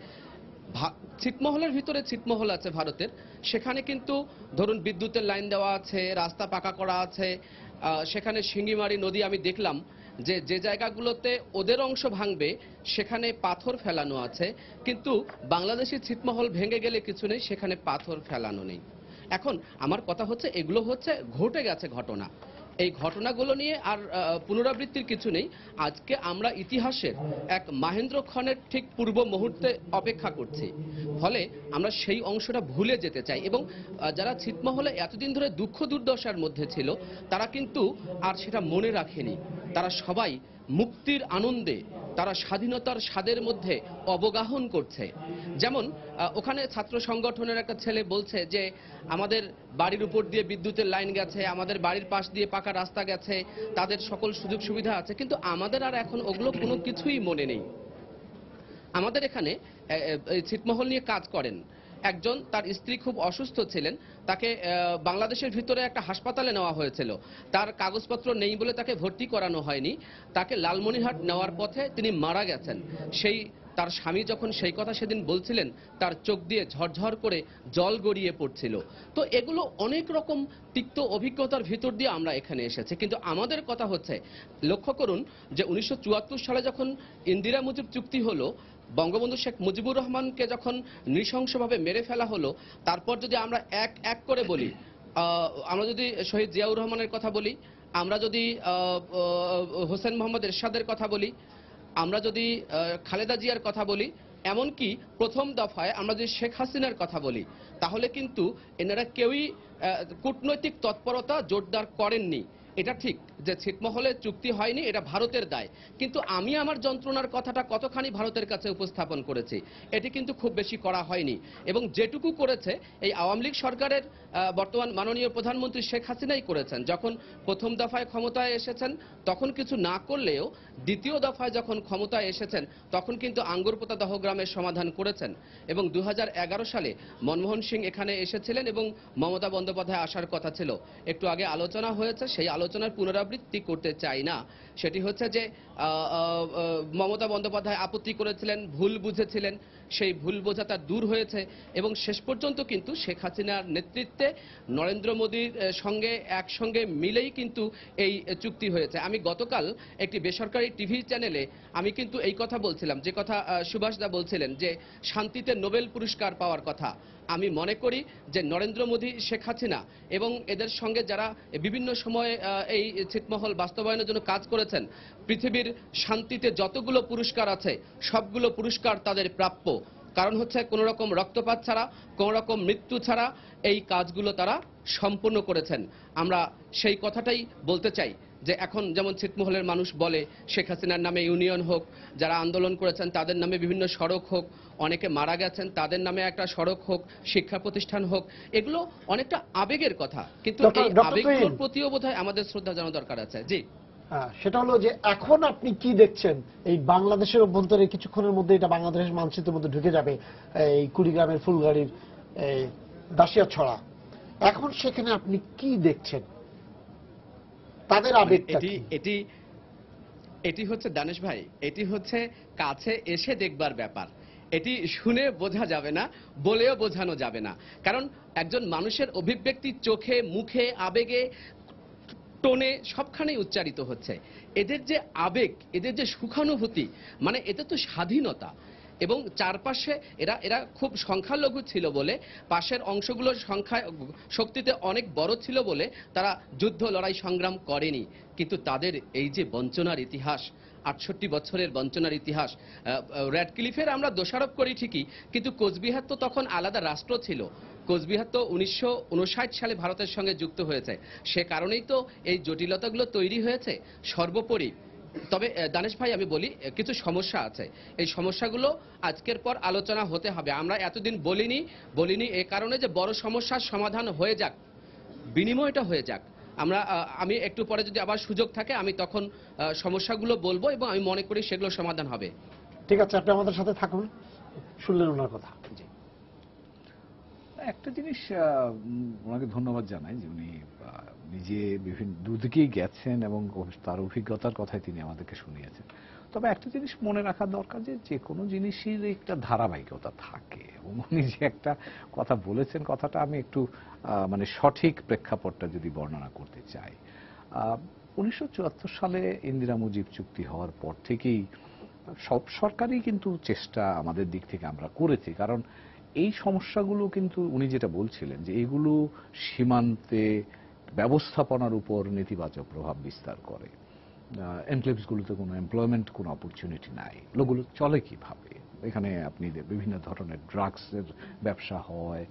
ছিটমহলের ভিতরে ছিটমহল আছে ভারতের সেখানে কিন্তু ধরুন বিদ্যুতের লাইন দেওয়া আছে রাস্তা পাকা করা আছে সেখানে শিঙ্গিমারি নদী আমি দেখলাম যে যে জায়গাগুলোতে ওদের অংশ ভাঙবে সেখানে পাথর ফেলানো আছে কিন্তু বাংলাদেশি ছিটমহল ভেঙে গেলে কিছু নেই সেখানে পাথর ফেলানো নেই এখন আমার কথা হচ্ছে এগুলো হচ্ছে ঘটে গেছে ঘটনা এই ঘটনাগুলো নিয়ে আর পুনরাবৃত্তির কিছু নেই আজকে আমরা ইতিহাসের এক মাহেন্দ্র খনের ঠিক পূর্ব মুহূর্তে অপেক্ষা করছি ফলে আমরা সেই অংশটা ভুলে যেতে চাই এবং যারা ছিটমহলে এতদিন ধরে দুঃখ দুর্দশার মধ্যে ছিল তারা কিন্তু আর সেটা মনে রাখেনি তারা সবাই মুক্তির আনন্দে তারা স্বাধীনতার স্বাদের মধ্যে অবগাহন করছে যেমন ওখানে ছাত্র সংগঠনের একটা ছেলে বলছে যে আমাদের বাড়ির উপর দিয়ে বিদ্যুতের লাইন গেছে আমাদের বাড়ির পাশ দিয়ে পাকা রাস্তা গেছে তাদের সকল সুযোগ সুবিধা আছে কিন্তু আমাদের আর এখন ওগুলো কোনো কিছুই মনে নেই আমাদের এখানে ছিটমহল নিয়ে কাজ করেন একজন তার স্ত্রী খুব অসুস্থ ছিলেন তাকে বাংলাদেশের ভিতরে একটা হাসপাতালে নেওয়া হয়েছিল তার কাগজপত্র নেই বলে তাকে ভর্তি করানো হয়নি তাকে লালমনিরহাট নেওয়ার পথে তিনি মারা গেছেন সেই তার স্বামী যখন সেই কথা সেদিন বলছিলেন তার চোখ দিয়ে ঝরঝর করে জল গড়িয়ে পড়ছিল তো এগুলো অনেক রকম তিক্ত অভিজ্ঞতার ভিতর দিয়ে আমরা এখানে এসেছি কিন্তু আমাদের কথা হচ্ছে লক্ষ্য করুন যে উনিশশো সালে যখন ইন্দিরা মুজিব চুক্তি হলো বঙ্গবন্ধু শেখ মুজিবুর রহমানকে যখন নৃশংসভাবে মেরে ফেলা হলো তারপর যদি আমরা এক এক করে বলি আমরা যদি শহীদ জিয়াউর রহমানের কথা বলি আমরা যদি হোসেন মোহাম্মদ এরশাদের কথা বলি আমরা যদি খালেদা জিয়ার কথা বলি এমনকি প্রথম দফায় আমরা যদি শেখ হাসিনার কথা বলি তাহলে কিন্তু এনারা কেউই কূটনৈতিক তৎপরতা জোরদার করেননি এটা ঠিক যে ছিটমহলে চুক্তি হয়নি এটা ভারতের দায় কিন্তু আমি আমার যন্ত্রণার কথাটা কতখানি ভারতের কাছে উপস্থাপন করেছি এটি কিন্তু খুব বেশি করা হয়নি এবং যেটুকু করেছে এই আওয়ামী লীগ সরকারের বর্তমান মাননীয় প্রধানমন্ত্রী শেখ হাসিনাই করেছেন যখন প্রথম দফায় ক্ষমতায় এসেছেন তখন কিছু না করলেও দ্বিতীয় দফায় যখন ক্ষমতায় এসেছেন তখন কিন্তু আঙ্গুরপোতা দহগ্রামের সমাধান করেছেন এবং দু সালে মনমোহন সিং এখানে এসেছিলেন এবং মমতা বন্দ্যোপাধ্যায় আসার কথা ছিল একটু আগে আলোচনা হয়েছে সেই আলোচনার পুনরাব পুনরাবৃত্তি করতে চাই না সেটি হচ্ছে যে মমতা বন্দ্যোপাধ্যায় আপত্তি করেছিলেন ভুল বুঝেছিলেন সেই ভুল বোঝা তার দূর হয়েছে এবং শেষ পর্যন্ত কিন্তু শেখ হাসিনার নেতৃত্বে নরেন্দ্র মোদীর সঙ্গে একসঙ্গে মিলেই কিন্তু এই চুক্তি হয়েছে আমি গতকাল একটি বেসরকারি টিভি চ্যানেলে আমি কিন্তু এই কথা বলছিলাম যে কথা সুভাষদা বলছিলেন যে শান্তিতে নোবেল পুরস্কার পাওয়ার কথা আমি মনে করি যে নরেন্দ্র মোদী শেখ হাসিনা এবং এদের সঙ্গে যারা বিভিন্ন সময়ে এই ছিটমহল বাস্তবায়নের জন্য কাজ করে বলেছেন পৃথিবীর শান্তিতে যতগুলো পুরস্কার আছে সবগুলো পুরস্কার তাদের প্রাপ্য কারণ হচ্ছে কোন রকম রক্তপাত ছাড়া কোন রকম মৃত্যু ছাড়া এই কাজগুলো তারা সম্পূর্ণ করেছেন আমরা সেই কথাটাই বলতে চাই যে এখন যেমন ছিটমহলের মানুষ বলে শেখ হাসিনার নামে ইউনিয়ন হোক যারা আন্দোলন করেছেন তাদের নামে বিভিন্ন সড়ক হোক অনেকে মারা গেছেন তাদের নামে একটা সড়ক হোক শিক্ষা প্রতিষ্ঠান হোক এগুলো অনেকটা আবেগের কথা কিন্তু এই আবেগগুলোর প্রতিও বোধহয় আমাদের শ্রদ্ধা জানানো দরকার আছে জি হ্যাঁ, সেটা হলো যে এখন আপনি কি দেখছেন এই বাংলাদেশের অভ্যন্তরে কিছুক্ষণের মধ্যে এটা বাংলাদেশের মানচিত্রের মধ্যে ঢুকে যাবে এই কুড়িগ্রামের ফুলগাড়ির দাসিয়া ছড়া এখন সেখানে আপনি কি দেখছেন তাদের মানে আবেগ এটি এটি এটি হচ্ছে দানেশ ভাই এটি হচ্ছে কাছে এসে দেখবার ব্যাপার এটি শুনে বোঝা যাবে না বলেও বোঝানো যাবে না কারণ একজন মানুষের অভিব্যক্তি চোখে মুখে আবেগে টোনে সবখানেই উচ্চারিত হচ্ছে এদের যে আবেগ এদের যে সুখানুভূতি মানে এদের তো স্বাধীনতা এবং চারপাশে এরা এরা খুব সংখ্যালঘু ছিল বলে পাশের অংশগুলোর সংখ্যা শক্তিতে অনেক বড় ছিল বলে তারা যুদ্ধ লড়াই সংগ্রাম করেনি কিন্তু তাদের এই যে বঞ্চনার ইতিহাস আটষট্টি বছরের বঞ্চনার ইতিহাস র্যাডক্লিফের আমরা দোষারোপ করি ঠিকই কিন্তু কোচবিহার তো তখন আলাদা রাষ্ট্র ছিল কোচবিহার তো উনিশশো সালে ভারতের সঙ্গে যুক্ত হয়েছে সে কারণেই তো এই জটিলতাগুলো তৈরি হয়েছে সর্বোপরি তবে দানেশ ভাই আমি বলি কিছু সমস্যা আছে এই সমস্যাগুলো আজকের পর আলোচনা হতে হবে আমরা এতদিন বলিনি বলিনি এ কারণে যে বড় সমস্যার সমাধান হয়ে যাক বিনিময়টা হয়ে যাক আমরা আমি একটু পরে যদি আবার সুযোগ থাকে আমি তখন সমস্যাগুলো বলবো এবং আমি মনে করি সেগুলো সমাধান হবে ঠিক আছে আপনি আমাদের সাথে থাকুন শুনলেন ওনার কথা একটা জিনিস ওনাকে ধন্যবাদ জানাই যে উনি নিজে বিভিন্ন দুদিকেই গেছেন এবং তার অভিজ্ঞতার কথাই তিনি আমাদেরকে শুনিয়েছেন তবে একটা জিনিস মনে রাখা দরকার যে যে কোনো জিনিসই একটা ধারাবাহিকতা থাকে এবং উনি যে একটা কথা বলেছেন কথাটা আমি একটু মানে সঠিক প্রেক্ষাপটটা যদি বর্ণনা করতে চাই উনিশশো সালে ইন্দিরা মুজিব চুক্তি হওয়ার পর থেকেই সব সরকারই কিন্তু চেষ্টা আমাদের দিক থেকে আমরা করেছি কারণ এই সমস্যাগুলো কিন্তু উনি যেটা বলছিলেন যে এগুলো সীমান্তে ব্যবস্থাপনার উপর নেতিবাচক প্রভাব বিস্তার করে এনক্লেভসগুলোতে কোনো এমপ্লয়মেন্ট কোনো অপরচুনিটি নাই লোকগুলো চলে কিভাবে এখানে আপনি বিভিন্ন ধরনের ড্রাগসের ব্যবসা হয়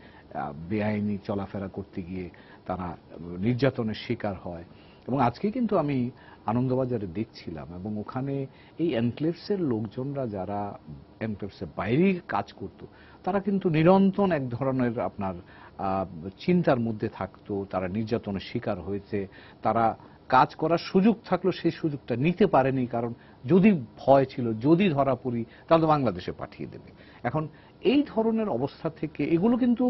বেআইনি চলাফেরা করতে গিয়ে তারা নির্যাতনের শিকার হয় এবং আজকে কিন্তু আমি আনন্দবাজারে দেখছিলাম এবং ওখানে এই এনক্লেভসের লোকজনরা যারা এনক্লেভসের বাইরে কাজ করত তারা কিন্তু নিরন্তর এক ধরনের আপনার চিন্তার মধ্যে থাকতো তারা নির্যাতনের শিকার হয়েছে তারা কাজ করার সুযোগ থাকলো সেই সুযোগটা নিতে পারেনি কারণ যদি ভয় ছিল যদি ধরা পড়ি তাহলে বাংলাদেশে পাঠিয়ে দেবে এখন এই ধরনের অবস্থা থেকে এগুলো কিন্তু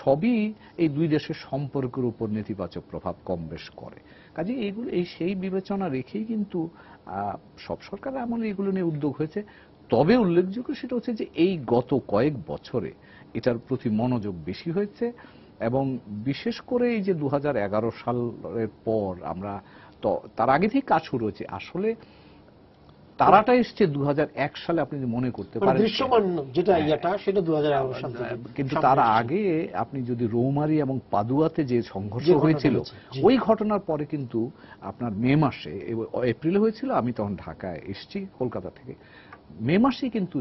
সবই এই দুই দেশের সম্পর্কের উপর নেতিবাচক প্রভাব কম বেশ করে কাজে এইগুলো এই সেই বিবেচনা রেখেই কিন্তু সব সরকার আমলে এগুলো নিয়ে উদ্যোগ হয়েছে তবে উল্লেখযোগ্য সেটা হচ্ছে যে এই গত কয়েক বছরে এটার প্রতি মনোযোগ বেশি হয়েছে এবং বিশেষ করে এই যে দু সালের পর আমরা তো তার আগে থেকে কাজ শুরু হয়েছে আসলে তারাটা এসছে দু সালে আপনি যদি মনে করতে মানে পারেন দৃশ্যমান যেটা হ্যাঁ। ইয়াটা সেটা দু সাল হ্যাঁ, হ্যাঁ। কিন্তু তার আগে আপনি যদি রৌমারি এবং পাদুয়াতে যে সংঘর্ষ হয়েছিল ওই ঘটনার পরে কিন্তু আপনার মে মাসে এপ্রিলে হয়েছিল আমি তখন ঢাকায় এসছি কলকাতা থেকে মে মাসে কিন্তু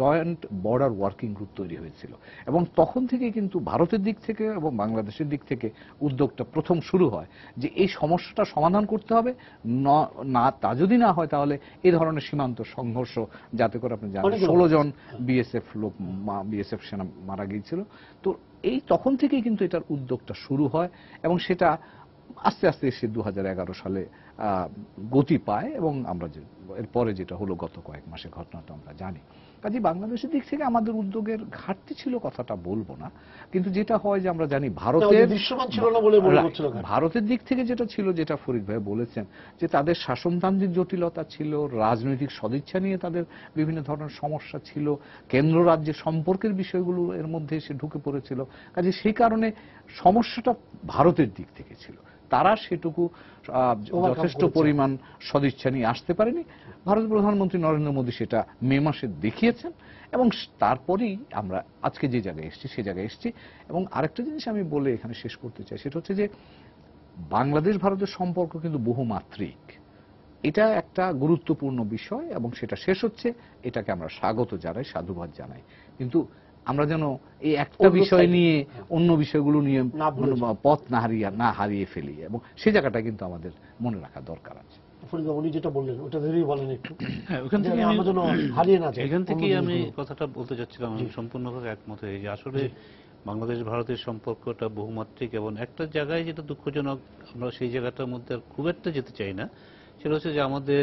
জয়েন্ট বর্ডার ওয়ার্কিং গ্রুপ তৈরি হয়েছিল এবং তখন থেকে কিন্তু ভারতের দিক থেকে এবং বাংলাদেশের দিক থেকে উদ্যোগটা প্রথম শুরু হয় যে এই সমস্যাটা সমাধান করতে হবে না তা যদি না হয় তাহলে এ ধরনের সীমান্ত সংঘর্ষ যাতে করে আপনি জানেন ষোলো জন বিএসএফ লোক বিএসএফ সেনা মারা গিয়েছিল তো এই তখন থেকেই কিন্তু এটার উদ্যোগটা শুরু হয় এবং সেটা আস্তে আস্তে এসে দু সালে গতি পায় এবং আমরা যে এরপরে যেটা হলো গত কয়েক মাসে ঘটনাটা আমরা জানি কাজে বাংলাদেশের দিক থেকে আমাদের উদ্যোগের ঘাটতি ছিল কথাটা বলবো না কিন্তু যেটা হয় যে আমরা জানি ভারতের দৃশ্যমান ছিল না বলে ভারতের দিক থেকে যেটা ছিল যেটা ফরিদ ভাই বলেছেন যে তাদের শাসনতান্ত্রিক জটিলতা ছিল রাজনৈতিক সদিচ্ছা নিয়ে তাদের বিভিন্ন ধরনের সমস্যা ছিল কেন্দ্র রাজ্যের সম্পর্কের বিষয়গুলো এর মধ্যে এসে ঢুকে পড়েছিল কাজে সেই কারণে সমস্যাটা ভারতের দিক থেকে ছিল তারা সেটুকু যথেষ্ট পরিমাণ সদিচ্ছা নিয়ে আসতে পারেনি ভারত প্রধানমন্ত্রী নরেন্দ্র মোদী সেটা মে মাসে দেখিয়েছেন এবং তারপরেই আমরা আজকে যে জায়গায় এসছি সে জায়গায় এসছি এবং আরেকটা জিনিস আমি বলে এখানে শেষ করতে চাই সেটা হচ্ছে যে বাংলাদেশ ভারতের সম্পর্ক কিন্তু বহুমাত্রিক এটা একটা গুরুত্বপূর্ণ বিষয় এবং সেটা শেষ হচ্ছে এটাকে আমরা স্বাগত জানাই সাধুবাদ জানাই কিন্তু আমরা যেন এই একটা বিষয় নিয়ে অন্য বিষয়গুলো নিয়ে মানে পথ না হারিয়ে না হারিয়ে ফেলি এবং সে জায়গাটা কিন্তু আমাদের মনে রাখা দরকার আছে হ্যাঁ, কথাটা বলতে চাচ্ছিলাম একমত যে আসলে বাংলাদেশ ভারতের সম্পর্কটা বহুমাত্রিক এবং একটা জায়গায় যেটা দুঃখজনক আমরা সেই জায়গাটার মধ্যে আর খুব একটা যেতে চাই না সেটা হচ্ছে যে আমাদের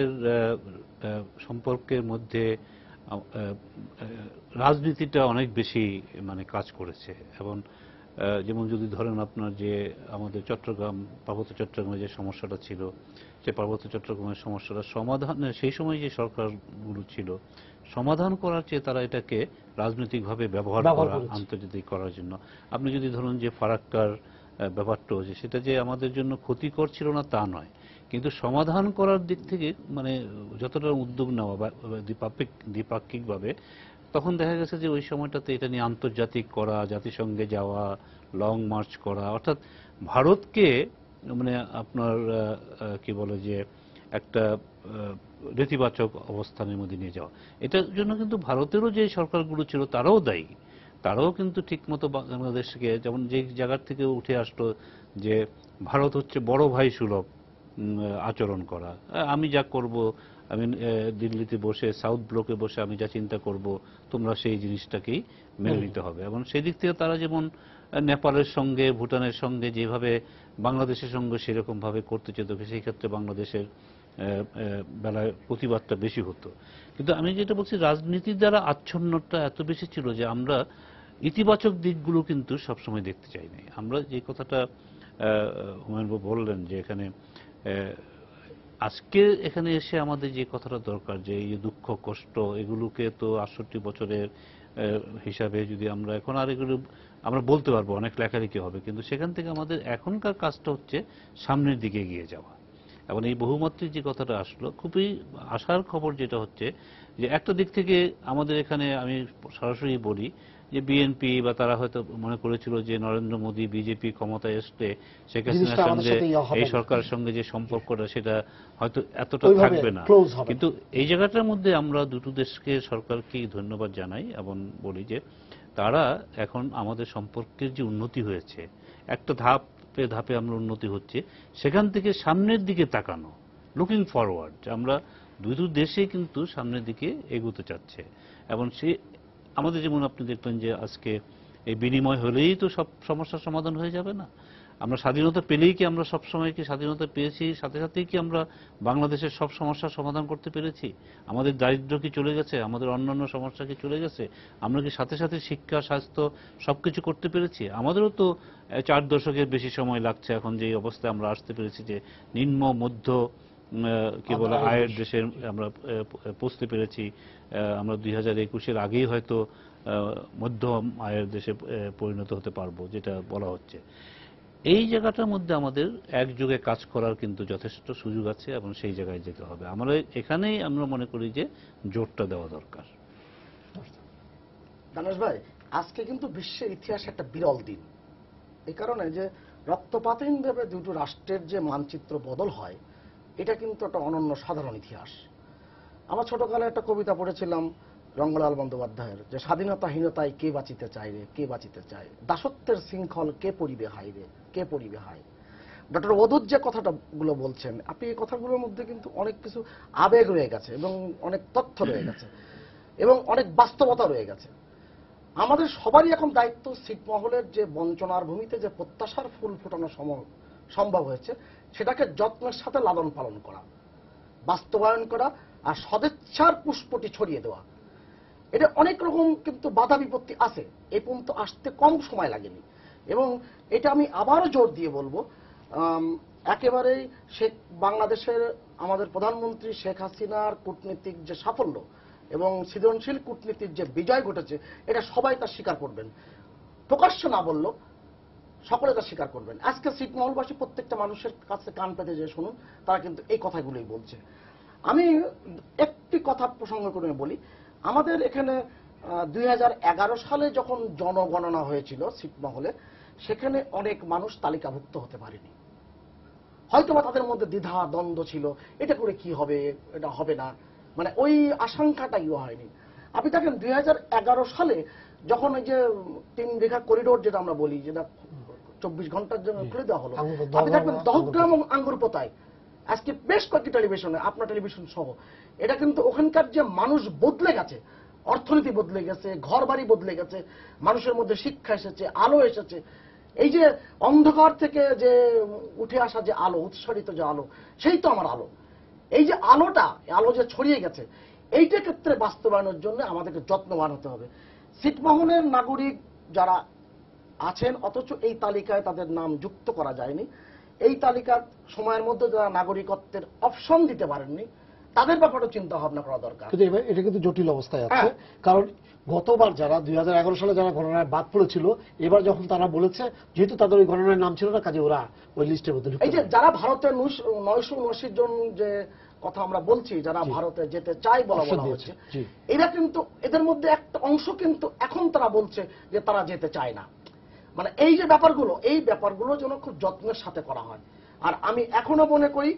সম্পর্কের মধ্যে রাজনীতিটা অনেক বেশি মানে কাজ করেছে এবং যেমন যদি ধরেন আপনার যে আমাদের চট্টগ্রাম পার্বত্য চট্টগ্রামে যে সমস্যাটা ছিল যে পার্বত্য চট্টগ্রামের সমস্যাটা সমাধান সেই সময় যে সরকারগুলো ছিল সমাধান করার চেয়ে তারা এটাকে রাজনৈতিকভাবে ব্যবহার করা আন্তর্জাতিক করার জন্য আপনি যদি ধরুন যে ফারাক্কার ব্যাপারটা যে সেটা যে আমাদের জন্য ক্ষতিকর ছিল না তা নয় কিন্তু সমাধান করার দিক থেকে মানে যতটা উদ্যোগ নেওয়া বা দ্বিপাক্ষিক দ্বিপাক্ষিকভাবে তখন দেখা গেছে যে ওই সময়টাতে এটা নিয়ে আন্তর্জাতিক করা জাতিসংঘে যাওয়া লং মার্চ করা অর্থাৎ ভারতকে মানে আপনার কি বলে যে একটা নেতিবাচক অবস্থানের মধ্যে নিয়ে যাওয়া এটার জন্য কিন্তু ভারতেরও যে সরকারগুলো ছিল তারাও দায়ী তারাও কিন্তু ঠিকমতো বাংলাদেশকে যেমন যে জায়গার থেকে উঠে আসলো যে ভারত হচ্ছে বড় ভাই সুলভ আচরণ করা আমি যা করব আমি দিল্লিতে বসে সাউথ ব্লকে বসে আমি যা চিন্তা করব তোমরা সেই জিনিসটাকেই মেনে নিতে হবে এবং সেদিক থেকে তারা যেমন নেপালের সঙ্গে ভুটানের সঙ্গে যেভাবে বাংলাদেশের সঙ্গে সেরকমভাবে করতে চেত সেই ক্ষেত্রে বাংলাদেশের বেলায় প্রতিবাদটা বেশি হতো কিন্তু আমি যেটা বলছি রাজনীতির দ্বারা আচ্ছন্নটা এত বেশি ছিল যে আমরা ইতিবাচক দিকগুলো কিন্তু সবসময় দেখতে চাইনি আমরা যে কথাটা বললেন যে এখানে আজকে এখানে এসে আমাদের যে কথাটা দরকার যে এই দুঃখ কষ্ট এগুলোকে তো আটষট্টি বছরের হিসাবে যদি আমরা এখন আর এগুলো আমরা বলতে পারবো অনেক লেখালেখি হবে কিন্তু সেখান থেকে আমাদের এখনকার কাজটা হচ্ছে সামনের দিকে এগিয়ে যাওয়া এবং এই বহুমাত্রিক যে কথাটা আসলো খুবই আশার খবর যেটা হচ্ছে যে একটা দিক থেকে আমাদের এখানে আমি সরাসরি বলি যে বিএনপি বা তারা হয়তো মনে করেছিল যে নরেন্দ্র মোদী বিজেপি ক্ষমতায় আসলে শেখ হাসিনার সঙ্গে এই সরকারের সঙ্গে যে সম্পর্কটা সেটা হয়তো এতটা থাকবে না কিন্তু এই জায়গাটার মধ্যে আমরা দুটো দেশকে সরকারকে ধন্যবাদ জানাই এবং বলি যে তারা এখন আমাদের সম্পর্কের যে উন্নতি হয়েছে একটা ধাপে ধাপে আমরা উন্নতি হচ্ছে সেখান থেকে সামনের দিকে তাকানো লুকিং ফরওয়ার্ড আমরা দুই দেশে কিন্তু সামনের দিকে এগোতে চাচ্ছে এবং সে আমাদের যেমন আপনি দেখবেন যে আজকে এই বিনিময় হলেই তো সব সমস্যার সমাধান হয়ে যাবে না আমরা স্বাধীনতা পেলেই কি আমরা সব সময় কি স্বাধীনতা পেয়েছি সাথে সাথেই কি আমরা বাংলাদেশের সব সমস্যার সমাধান করতে পেরেছি আমাদের দারিদ্র কি চলে গেছে আমাদের অন্যান্য সমস্যা কি চলে গেছে আমরা কি সাথে সাথে শিক্ষা স্বাস্থ্য সব কিছু করতে পেরেছি আমাদেরও তো চার দশকের বেশি সময় লাগছে এখন যে অবস্থায় আমরা আসতে পেরেছি যে নিম্ন মধ্য কি বলে আয়ের দেশে আমরা পৌঁছতে পেরেছি আমরা দুই হাজার একুশের আগেই হয়তো মধ্যম আয়ের দেশে পরিণত হতে পারবো যেটা বলা হচ্ছে এই জায়গাটার মধ্যে আমাদের যুগে কাজ করার কিন্তু যথেষ্ট সুযোগ আছে এবং সেই জায়গায় যেতে হবে আমরা এখানেই আমরা মনে করি যে জোরটা দেওয়া দরকার দানাশ ভাই আজকে কিন্তু বিশ্বের ইতিহাসে একটা বিরল দিন এই কারণে যে রক্তপাতহীনভাবে দুটো রাষ্ট্রের যে মানচিত্র বদল হয় এটা কিন্তু একটা অনন্য সাধারণ ইতিহাস আমার ছোটকালে একটা কবিতা পড়েছিলাম রঙ্গলাল বন্দ্যোপাধ্যায়ের যে স্বাধীনতাহীনতায় কে বাঁচিতে চাই রে কে বাঁচিতে চায় দাসত্বের শৃঙ্খল কে পরিবে হায় রে কে পরিবে হায় ডক্টর অদূত যে কথাটা গুলো বলছেন আপনি এই কথাগুলোর মধ্যে কিন্তু অনেক কিছু আবেগ রয়ে গেছে এবং অনেক তথ্য রয়ে গেছে এবং অনেক বাস্তবতা রয়ে গেছে আমাদের সবারই এখন দায়িত্ব ছিটমহলের যে বঞ্চনার ভূমিতে যে প্রত্যাশার ফুল ফোটানো সম্ভব হয়েছে সেটাকে যত্নের সাথে লালন পালন করা বাস্তবায়ন করা আর সদেচ্ছার পুষ্পটি ছড়িয়ে দেওয়া এটা অনেক রকম কিন্তু বাধা বিপত্তি আছে এই পর্যন্ত আসতে কম সময় লাগেনি এবং এটা আমি আবারও জোর দিয়ে বলবো একেবারেই শেখ বাংলাদেশের আমাদের প্রধানমন্ত্রী শেখ হাসিনার কূটনীতিক যে সাফল্য এবং সৃজনশীল কূটনীতির যে বিজয় ঘটেছে এটা সবাই তার স্বীকার করবেন প্রকাশ্য না বললেও সকলে তা স্বীকার করবেন আজকে ছিটমহলবাসী প্রত্যেকটা মানুষের কাছে কান পেতে যে শুনুন তারা কিন্তু এই কথাগুলোই বলছে আমি একটি কথা প্রসঙ্গ করে বলি আমাদের এখানে দুই সালে যখন জনগণনা হয়েছিল ছিটমহলে সেখানে অনেক মানুষ তালিকাভুক্ত হতে পারেনি হয়তো বা তাদের মধ্যে দ্বিধা দ্বন্দ্ব ছিল এটা করে কি হবে এটা হবে না মানে ওই আশঙ্কাটাই হয়নি আপনি দেখেন দুই সালে যখন ওই যে তিন বিঘা করিডোর যেটা আমরা বলি যেটা চব্বিশ ঘন্টার জন্য খুলে দেওয়া হলো আপনি দেখবেন দহগ্রাম এবং পোতায় আজকে বেশ কয়েকটি টেলিভিশনে আপনার টেলিভিশন সহ এটা কিন্তু ওখানকার যে মানুষ বদলে গেছে অর্থনীতি বদলে গেছে ঘর বাড়ি বদলে গেছে মানুষের মধ্যে শিক্ষা এসেছে আলো এসেছে এই যে অন্ধকার থেকে যে উঠে আসা যে আলো উৎসারিত যে আলো সেই তো আমার আলো এই যে আলোটা আলো যে ছড়িয়ে গেছে এইটা ক্ষেত্রে বাস্তবায়নের জন্য আমাদেরকে যত্নবান হতে হবে সিটমোহনের নাগরিক যারা আছেন অথচ এই তালিকায় তাদের নাম যুক্ত করা যায়নি এই তালিকার সময়ের মধ্যে যারা নাগরিকত্বের অপশন দিতে পারেননি তাদের ব্যাপারে চিন্তা ভাবনা করা দরকার কিন্তু এবার এটা কিন্তু জটিল অবস্থায় আছে হ্যাঁ। কারণ গতবার যারা দুই সালে যারা ঘটনায় বাদ পড়েছিল এবার যখন তারা বলেছে যেহেতু তাদের ওই ঘটনার নাম ছিল না কাজে ওরা ওই লিস্টের মধ্যে এই যে যারা ভারতের নয়শো উনআশির জন যে কথা আমরা বলছি যারা ভারতে যেতে চাই বলা বলা হচ্ছে এরা কিন্তু এদের মধ্যে একটা অংশ কিন্তু এখন তারা বলছে যে তারা যেতে চায় না মানে এই যে ব্যাপারগুলো এই ব্যাপারগুলো যেন খুব যত্নের সাথে করা হয় আর আমি এখনো মনে করি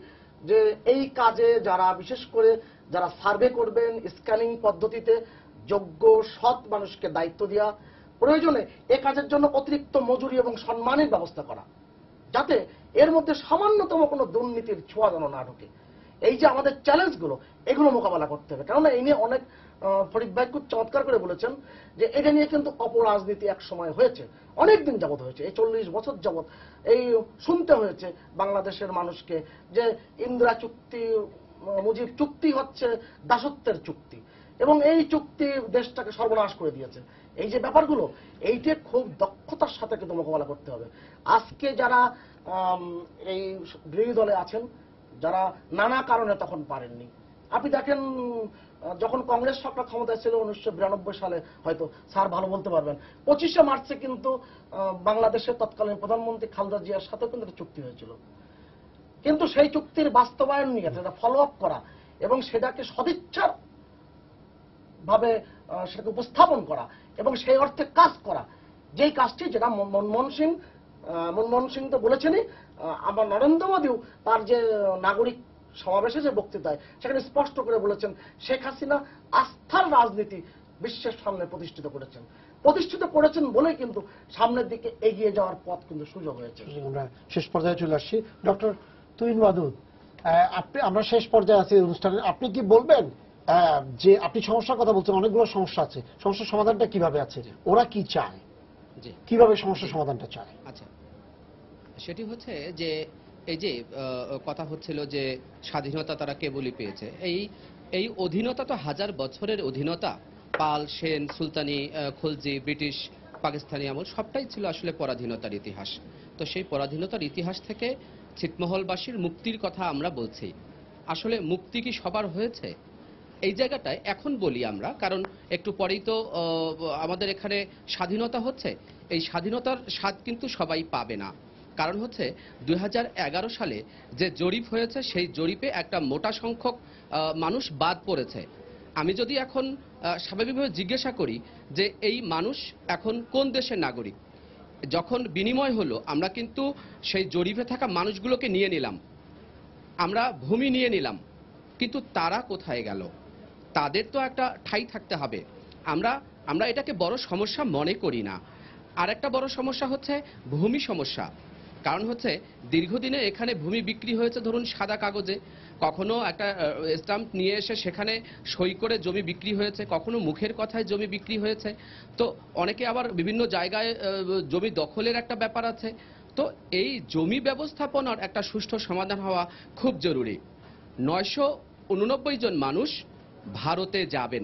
যে এই কাজে যারা বিশেষ করে যারা সার্ভে করবেন স্ক্যানিং পদ্ধতিতে যোগ্য সৎ মানুষকে দায়িত্ব দেওয়া প্রয়োজনে এ কাজের জন্য অতিরিক্ত মজুরি এবং সম্মানের ব্যবস্থা করা যাতে এর মধ্যে সামান্যতম কোনো দুর্নীতির ছোঁয়া যেন না ঢোকে এই যে আমাদের চ্যালেঞ্জগুলো এগুলো মোকাবেলা করতে হবে কেননা এই নিয়ে অনেক ফরিদ ভাই খুব চমৎকার করে বলেছেন যে এটা নিয়ে কিন্তু অপরাজনীতি এক সময় হয়েছে অনেক দিন যাবত হয়েছে এই চল্লিশ বছর যাবত এই শুনতে হয়েছে বাংলাদেশের মানুষকে যে ইন্দিরা চুক্তি মুজিব চুক্তি হচ্ছে দাসত্বের চুক্তি এবং এই চুক্তি দেশটাকে সর্বনাশ করে দিয়েছে এই যে ব্যাপারগুলো এইটা খুব দক্ষতার সাথে কিন্তু মোকাবেলা করতে হবে আজকে যারা এই বিরোধী দলে আছেন যারা নানা কারণে তখন পারেননি আপনি দেখেন যখন কংগ্রেস সরকার ক্ষমতায় ছিল উনিশশো সালে হয়তো স্যার ভালো বলতে পারবেন পঁচিশে মার্চে কিন্তু বাংলাদেশের তৎকালীন প্রধানমন্ত্রী খালদা জিয়ার সাথে কিন্তু চুক্তি হয়েছিল কিন্তু সেই চুক্তির বাস্তবায়ন নিয়ে সেটা ফলো আপ করা এবং সেটাকে সদিচ্ছার ভাবে সেটাকে উপস্থাপন করা এবং সেই অর্থে কাজ করা যেই কাজটি যেটা মনমোহন সিং মনমোহন সিং তো বলেছেনই আমার নরেন্দ্র মোদীও তার যে নাগরিক সমাবেশে যে বক্তৃতায় সেখানে স্পষ্ট করে বলেছেন শেখ হাসিনা আস্থার রাজনীতি বিশ্বের সামনে প্রতিষ্ঠিত করেছেন প্রতিষ্ঠিত করেছেন বলে কিন্তু সামনের দিকে এগিয়ে যাওয়ার পথ কিন্তু সুযোগ হয়েছে আমরা শেষ পর্যায়ে চলে আসছি ডক্টর তুইন বাদুদ আপনি আমরা শেষ পর্যায়ে আছি অনুষ্ঠানে আপনি কি বলবেন যে আপনি সমস্যার কথা বলছেন অনেকগুলো সমস্যা আছে সমস্যার সমাধানটা কিভাবে আছে ওরা কি চায় কিভাবে সমস্যার সমাধানটা চায় আচ্ছা সেটি হচ্ছে যে এই যে কথা হচ্ছিল যে স্বাধীনতা তারা কেবলই পেয়েছে এই এই অধীনতা তো হাজার বছরের অধীনতা পাল সেন সুলতানি খলজি ব্রিটিশ পাকিস্তানি আমল সবটাই ছিল আসলে পরাধীনতার ইতিহাস তো সেই পরাধীনতার ইতিহাস থেকে ছিটমহলবাসীর মুক্তির কথা আমরা বলছি আসলে মুক্তি কি সবার হয়েছে এই জায়গাটায় এখন বলি আমরা কারণ একটু পরেই তো আমাদের এখানে স্বাধীনতা হচ্ছে এই স্বাধীনতার স্বাদ কিন্তু সবাই পাবে না কারণ হচ্ছে দুই সালে যে জরিপ হয়েছে সেই জরিপে একটা মোটা সংখ্যক মানুষ বাদ পড়েছে আমি যদি এখন স্বাভাবিকভাবে জিজ্ঞাসা করি যে এই মানুষ এখন কোন দেশের নাগরিক যখন বিনিময় হলো আমরা কিন্তু সেই জরিপে থাকা মানুষগুলোকে নিয়ে নিলাম আমরা ভূমি নিয়ে নিলাম কিন্তু তারা কোথায় গেল তাদের তো একটা ঠাই থাকতে হবে আমরা আমরা এটাকে বড় সমস্যা মনে করি না আর একটা বড় সমস্যা হচ্ছে ভূমি সমস্যা কারণ হচ্ছে দীর্ঘদিনে এখানে ভূমি বিক্রি হয়েছে ধরুন সাদা কাগজে কখনো একটা স্টাম্প নিয়ে এসে সেখানে সই করে জমি বিক্রি হয়েছে কখনো মুখের কথায় জমি বিক্রি হয়েছে তো অনেকে আবার বিভিন্ন জায়গায় জমি দখলের একটা ব্যাপার আছে তো এই জমি ব্যবস্থাপনার একটা সুষ্ঠু সমাধান হওয়া খুব জরুরি নয়শো উননব্বই জন মানুষ ভারতে যাবেন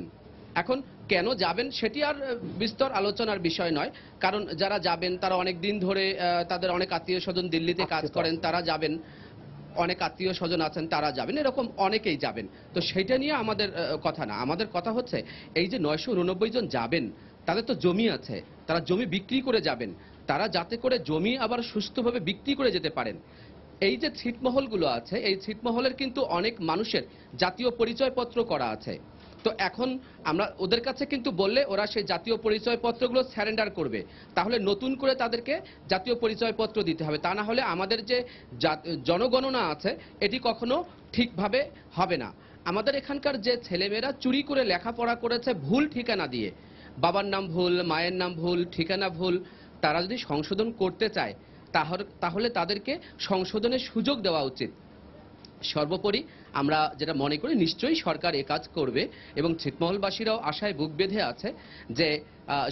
এখন কেন যাবেন সেটি আর বিস্তর আলোচনার বিষয় নয় কারণ যারা যাবেন তারা অনেক দিন ধরে তাদের অনেক আত্মীয় স্বজন দিল্লিতে কাজ করেন তারা যাবেন অনেক আত্মীয় স্বজন আছেন তারা যাবেন এরকম অনেকেই যাবেন তো সেটা নিয়ে আমাদের কথা না আমাদের কথা হচ্ছে এই যে নয়শো উননব্বই জন যাবেন তাদের তো জমি আছে তারা জমি বিক্রি করে যাবেন তারা যাতে করে জমি আবার সুস্থভাবে বিক্রি করে যেতে পারেন এই যে ছিটমহলগুলো আছে এই ছিটমহলের কিন্তু অনেক মানুষের জাতীয় পরিচয়পত্র করা আছে তো এখন আমরা ওদের কাছে কিন্তু বললে ওরা সেই জাতীয় পরিচয়পত্রগুলো স্যারেন্ডার করবে তাহলে নতুন করে তাদেরকে জাতীয় পরিচয়পত্র দিতে হবে তা না হলে আমাদের যে জনগণনা আছে এটি কখনো ঠিকভাবে হবে না আমাদের এখানকার যে ছেলেমেয়েরা চুরি করে লেখাপড়া করেছে ভুল ঠিকানা দিয়ে বাবার নাম ভুল মায়ের নাম ভুল ঠিকানা ভুল তারা যদি সংশোধন করতে চায় তাহলে তাদেরকে সংশোধনের সুযোগ দেওয়া উচিত সর্বোপরি আমরা যেটা মনে করি নিশ্চয়ই সরকার এ কাজ করবে এবং ছিটমহলবাসীরাও আশায় বুক বেঁধে আছে যে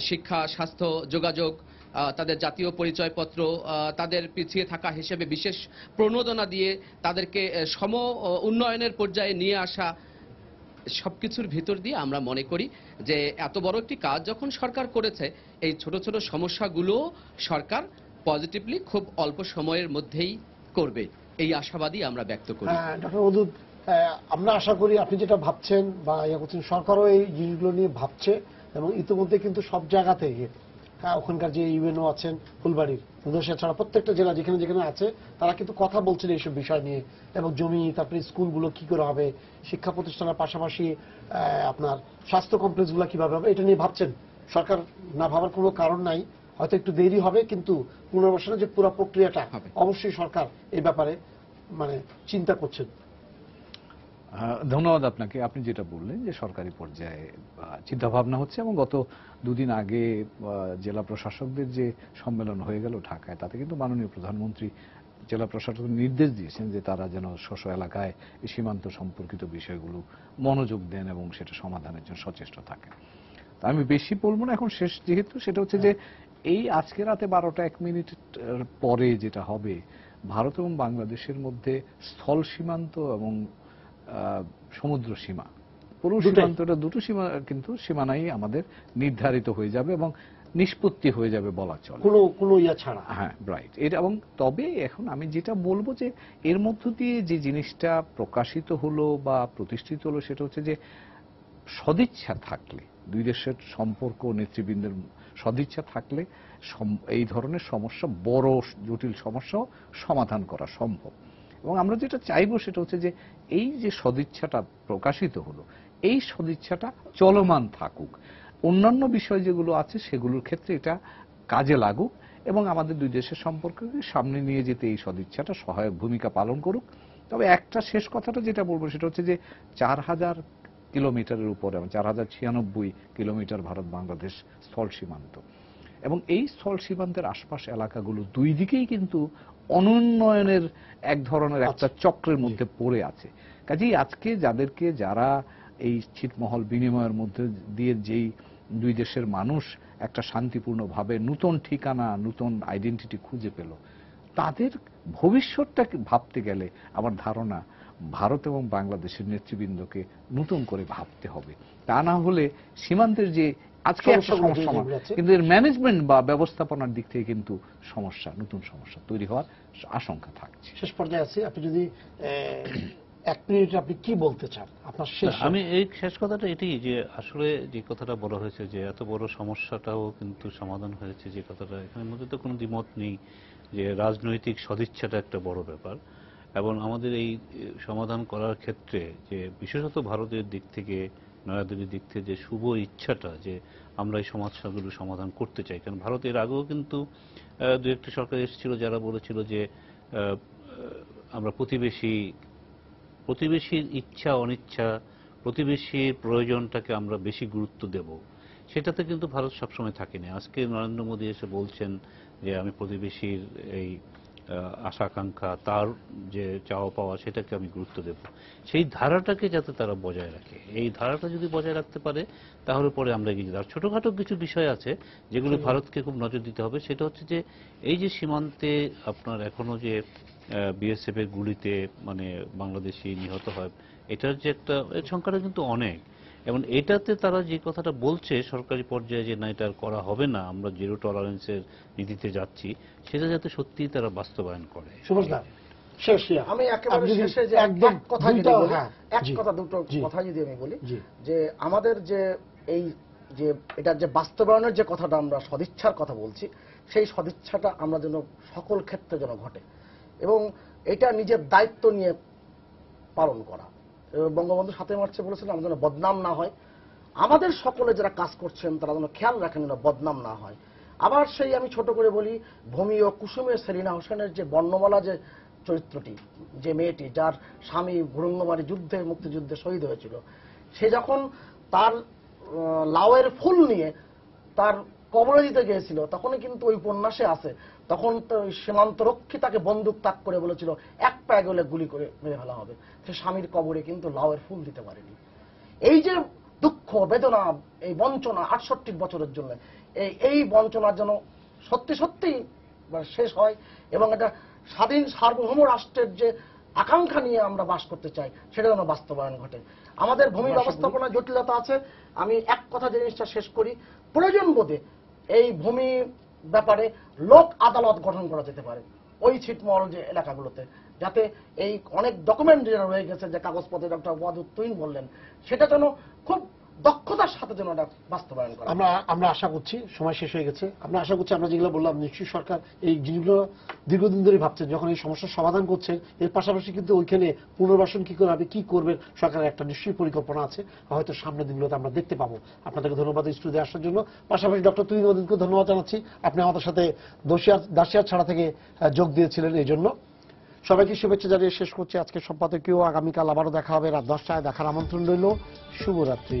শিক্ষা স্বাস্থ্য যোগাযোগ তাদের জাতীয় পরিচয়পত্র তাদের পিছিয়ে থাকা হিসেবে বিশেষ প্রণোদনা দিয়ে তাদেরকে সম উন্নয়নের পর্যায়ে নিয়ে আসা সব কিছুর ভিতর দিয়ে আমরা মনে করি যে এত বড় একটি কাজ যখন সরকার করেছে এই ছোট ছোট সমস্যাগুলো সরকার পজিটিভলি খুব অল্প সময়ের মধ্যেই করবে এই আশাবাদী আমরা ব্যক্ত করি হ্যাঁ, ডক্টর আমরা আশা করি আপনি যেটা ভাবছেন বা ইয়া করছেন সরকারও এই জিনিসগুলো নিয়ে ভাবছে এবং ইতিমধ্যে কিন্তু সব জায়গাতে ওখানকার যে ইউএনও আছেন ফুলবাড়ির রোদশিয়া ছাড়া প্রত্যেকটা জেলা যেখানে যেখানে আছে তারা কিন্তু কথা বলছেন এইসব বিষয় নিয়ে এবং জমি তারপরে স্কুলগুলো কি করে হবে শিক্ষা প্রতিষ্ঠানের পাশাপাশি আপনার স্বাস্থ্য কমপ্লেক্সগুলো কিভাবে হবে এটা নিয়ে ভাবছেন সরকার না ভাবার কোনো কারণ নাই হয়তো একটু দেরি হবে কিন্তু পুনর্বাসনের যে পুরো প্রক্রিয়াটা অবশ্যই সরকার এই ব্যাপারে মানে চিন্তা করছেন ধন্যবাদ আপনাকে আপনি যেটা বললেন যে সরকারি পর্যায়ে চিন্তাভাবনা হচ্ছে এবং গত দুদিন আগে জেলা প্রশাসকদের যে সম্মেলন হয়ে গেল ঢাকায় তাতে কিন্তু মাননীয় প্রধানমন্ত্রী জেলা প্রশাসক নির্দেশ দিয়েছেন যে তারা যেন স্বস্ব এলাকায় সীমান্ত সম্পর্কিত বিষয়গুলো মনোযোগ দেন এবং সেটা সমাধানের জন্য সচেষ্ট থাকেন আমি বেশি বলবো না এখন শেষ যেহেতু সেটা হচ্ছে যে এই আজকে রাতে বারোটা এক মিনিট পরে যেটা হবে ভারত এবং বাংলাদেশের মধ্যে স্থল সীমান্ত এবং সমুদ্র সীমা পুরো সীমান্তটা দুটো সীমা কিন্তু সীমানাই আমাদের নির্ধারিত হয়ে যাবে এবং নিষ্পত্তি হয়ে যাবে বলা চলে কোনো কোনো ইয়া ছাড়া হ্যাঁ রাইট এটা এবং তবে এখন আমি যেটা বলবো যে এর মধ্য দিয়ে যে জিনিসটা প্রকাশিত হলো বা প্রতিষ্ঠিত হলো সেটা হচ্ছে যে সদিচ্ছা থাকলে দুই দেশের সম্পর্ক নেতৃবৃন্দের সদিচ্ছা থাকলে এই ধরনের সমস্যা বড় জটিল সমস্যাও সমাধান করা সম্ভব এবং আমরা যেটা চাইবো সেটা হচ্ছে যে এই যে সদিচ্ছাটা প্রকাশিত হলো এই সদিচ্ছাটা চলমান থাকুক অন্যান্য বিষয় যেগুলো আছে সেগুলোর ক্ষেত্রে এটা কাজে লাগুক এবং আমাদের দুই দেশের সম্পর্ককে সামনে নিয়ে যেতে এই সদিচ্ছাটা সহায়ক ভূমিকা পালন করুক তবে একটা শেষ কথাটা যেটা বলবো সেটা হচ্ছে যে চার হাজার কিলোমিটারের উপরে মানে চার হাজার ছিয়ানব্বই কিলোমিটার ভারত বাংলাদেশ স্থল সীমান্ত এবং এই স্থল সীমান্তের আশপাশ এলাকাগুলো দুই দিকেই কিন্তু অনুন্নয়নের এক ধরনের একটা আচ্ছা। চক্রের মধ্যে পড়ে আছে কাজেই আজকে যাদেরকে যারা এই ছিটমহল বিনিময়ের মধ্যে দিয়ে যেই দুই দেশের মানুষ একটা শান্তিপূর্ণভাবে নতুন ঠিকানা নতুন আইডেন্টিটি খুঁজে পেল তাদের ভবিষ্যৎটা ভাবতে গেলে আমার ধারণা ভারত এবং বাংলাদেশের নেতৃবৃন্দকে নতুন করে ভাবতে হবে তা না হলে সীমান্তের যে আজকে একটা সমস্যা কিন্তু এর ম্যানেজমেন্ট বা ব্যবস্থাপনার দিক থেকে কিন্তু সমস্যা নতুন সমস্যা তৈরি হওয়ার আশঙ্কা থাকছে শেষ পর্যায়ে আছে আপনি যদি এক মিনিটে আপনি কি বলতে চান আপনার শেষ আমি এই শেষ কথাটা এটি যে আসলে যে কথাটা বলা হয়েছে যে এত বড় সমস্যাটাও কিন্তু সমাধান হয়েছে যে কথাটা এখানে মধ্যে তো কোনো দ্বিমত নেই যে রাজনৈতিক সদিচ্ছাটা একটা বড় ব্যাপার এবং আমাদের এই সমাধান করার ক্ষেত্রে যে বিশেষত ভারতের দিক থেকে নয়াদিল্লির দিক থেকে যে শুভ ইচ্ছাটা যে আমরা এই সমস্যাগুলো সমাধান করতে চাই কারণ ভারত এর আগেও কিন্তু দু একটি সরকার এসেছিল যারা বলেছিল যে আমরা প্রতিবেশী প্রতিবেশীর ইচ্ছা অনিচ্ছা প্রতিবেশীর প্রয়োজনটাকে আমরা বেশি গুরুত্ব দেব সেটাতে কিন্তু ভারত সবসময় থাকেনি আজকে নরেন্দ্র মোদী এসে বলছেন যে আমি প্রতিবেশীর এই আশা আকাঙ্ক্ষা তার যে চাওয়া পাওয়া সেটাকে আমি গুরুত্ব দেব সেই ধারাটাকে যাতে তারা বজায় রাখে এই ধারাটা যদি বজায় রাখতে পারে তাহলে পরে আমরা এগিয়ে যাব ছোটখাটো ছোটোখাটো কিছু বিষয় আছে যেগুলো ভারতকে খুব নজর দিতে হবে সেটা হচ্ছে যে এই যে সীমান্তে আপনার এখনও যে বিএসএফ এর গুলিতে মানে বাংলাদেশি নিহত হয় এটার যে একটা সংখ্যাটা কিন্তু অনেক এবং এটাতে তারা যে কথাটা বলছে সরকারি পর্যায়ে যে না এটা করা হবে না আমরা জিরো টলারেন্সের নীতিতে যাচ্ছি সেটা যাতে সত্যিই তারা বাস্তবায়ন করে আমি কথা যদি হ্যাঁ, কথা যদি আমি বলি যে আমাদের যে এই যে এটার যে বাস্তবায়নের যে কথাটা আমরা সদিচ্ছার কথা বলছি সেই সদিচ্ছাটা আমরা যেন সকল ক্ষেত্রে যেন ঘটে এবং এটা নিজের দায়িত্ব নিয়ে পালন করা বঙ্গবন্ধু সাথে মারছে বলেছিলেন আমাদের যেন বদনাম না হয় আমাদের সকলে যারা কাজ করছেন তারা যেন খেয়াল রাখেন যেন বদনাম না হয় আবার সেই আমি ছোট করে বলি ভূমি ও কুসুমের সেলিনা হোসেনের যে বর্ণমালা যে চরিত্রটি যে মেয়েটি যার স্বামী গুরুঙ্গমারি যুদ্ধে মুক্তিযুদ্ধে শহীদ হয়েছিল সে যখন তার লাউয়ের ফুল নিয়ে তার কবরে দিতে গিয়েছিল তখনই কিন্তু ওই উপন্যাসে আছে তখন তো সীমান্তরক্ষী তাকে বন্দুক তাক করে বলেছিল এক পায়ে গেলে গুলি করে মেরে ফেলা হবে সে স্বামীর কবরে কিন্তু লাউয়ের ফুল দিতে পারেনি এই যে দুঃখ বেদনা এই বঞ্চনা আটষট্টি বছরের জন্য এই বঞ্চনার জন্য সত্যি সত্যি শেষ হয় এবং এটা স্বাধীন সার্বভৌম রাষ্ট্রের যে আকাঙ্ক্ষা নিয়ে আমরা বাস করতে চাই সেটা যেন বাস্তবায়ন ঘটে আমাদের ভূমি ব্যবস্থাপনা জটিলতা আছে আমি এক কথা জিনিসটা শেষ করি প্রয়োজন বোধে এই ভূমি ব্যাপারে লোক আদালত গঠন করা যেতে পারে ওই ছিটমহল যে এলাকাগুলোতে যাতে এই অনেক ডকুমেন্ট যেটা রয়ে গেছে যে কাগজপত্রে ডক্টর ওয়াদুদ্দিন বললেন সেটা যেন খুব দক্ষতার সাথে যেন এটা বাস্তবায়ন করা আমরা আমরা আশা করছি সময় শেষ হয়ে গেছে আমরা আশা করছি আমরা যেগুলো বললাম নিশ্চয়ই সরকার এই জিনিসগুলো দীর্ঘদিন ধরে ভাবছেন যখন এই সমস্যার সমাধান করছেন এর পাশাপাশি কিন্তু ওইখানে পুনর্বাসন কি করে আপনি কি করবেন সরকারের একটা নিশ্চয়ই পরিকল্পনা আছে হয়তো সামনের দিনগুলোতে আমরা দেখতে পাবো আপনাদেরকে ধন্যবাদ স্টুডিও আসার জন্য পাশাপাশি ডক্টর তুহিন ধন্যবাদ জানাচ্ছি আপনি আমাদের সাথে দোষিয়া দাসিয়া ছাড়া থেকে যোগ দিয়েছিলেন এই জন্য সবাইকে শুভেচ্ছা জানিয়ে শেষ করছি আজকের সম্পাদকীয় আগামীকাল আবারও দেখা হবে রাত দশটায় দেখার আমন্ত্রণ রইল শুভরাত্রি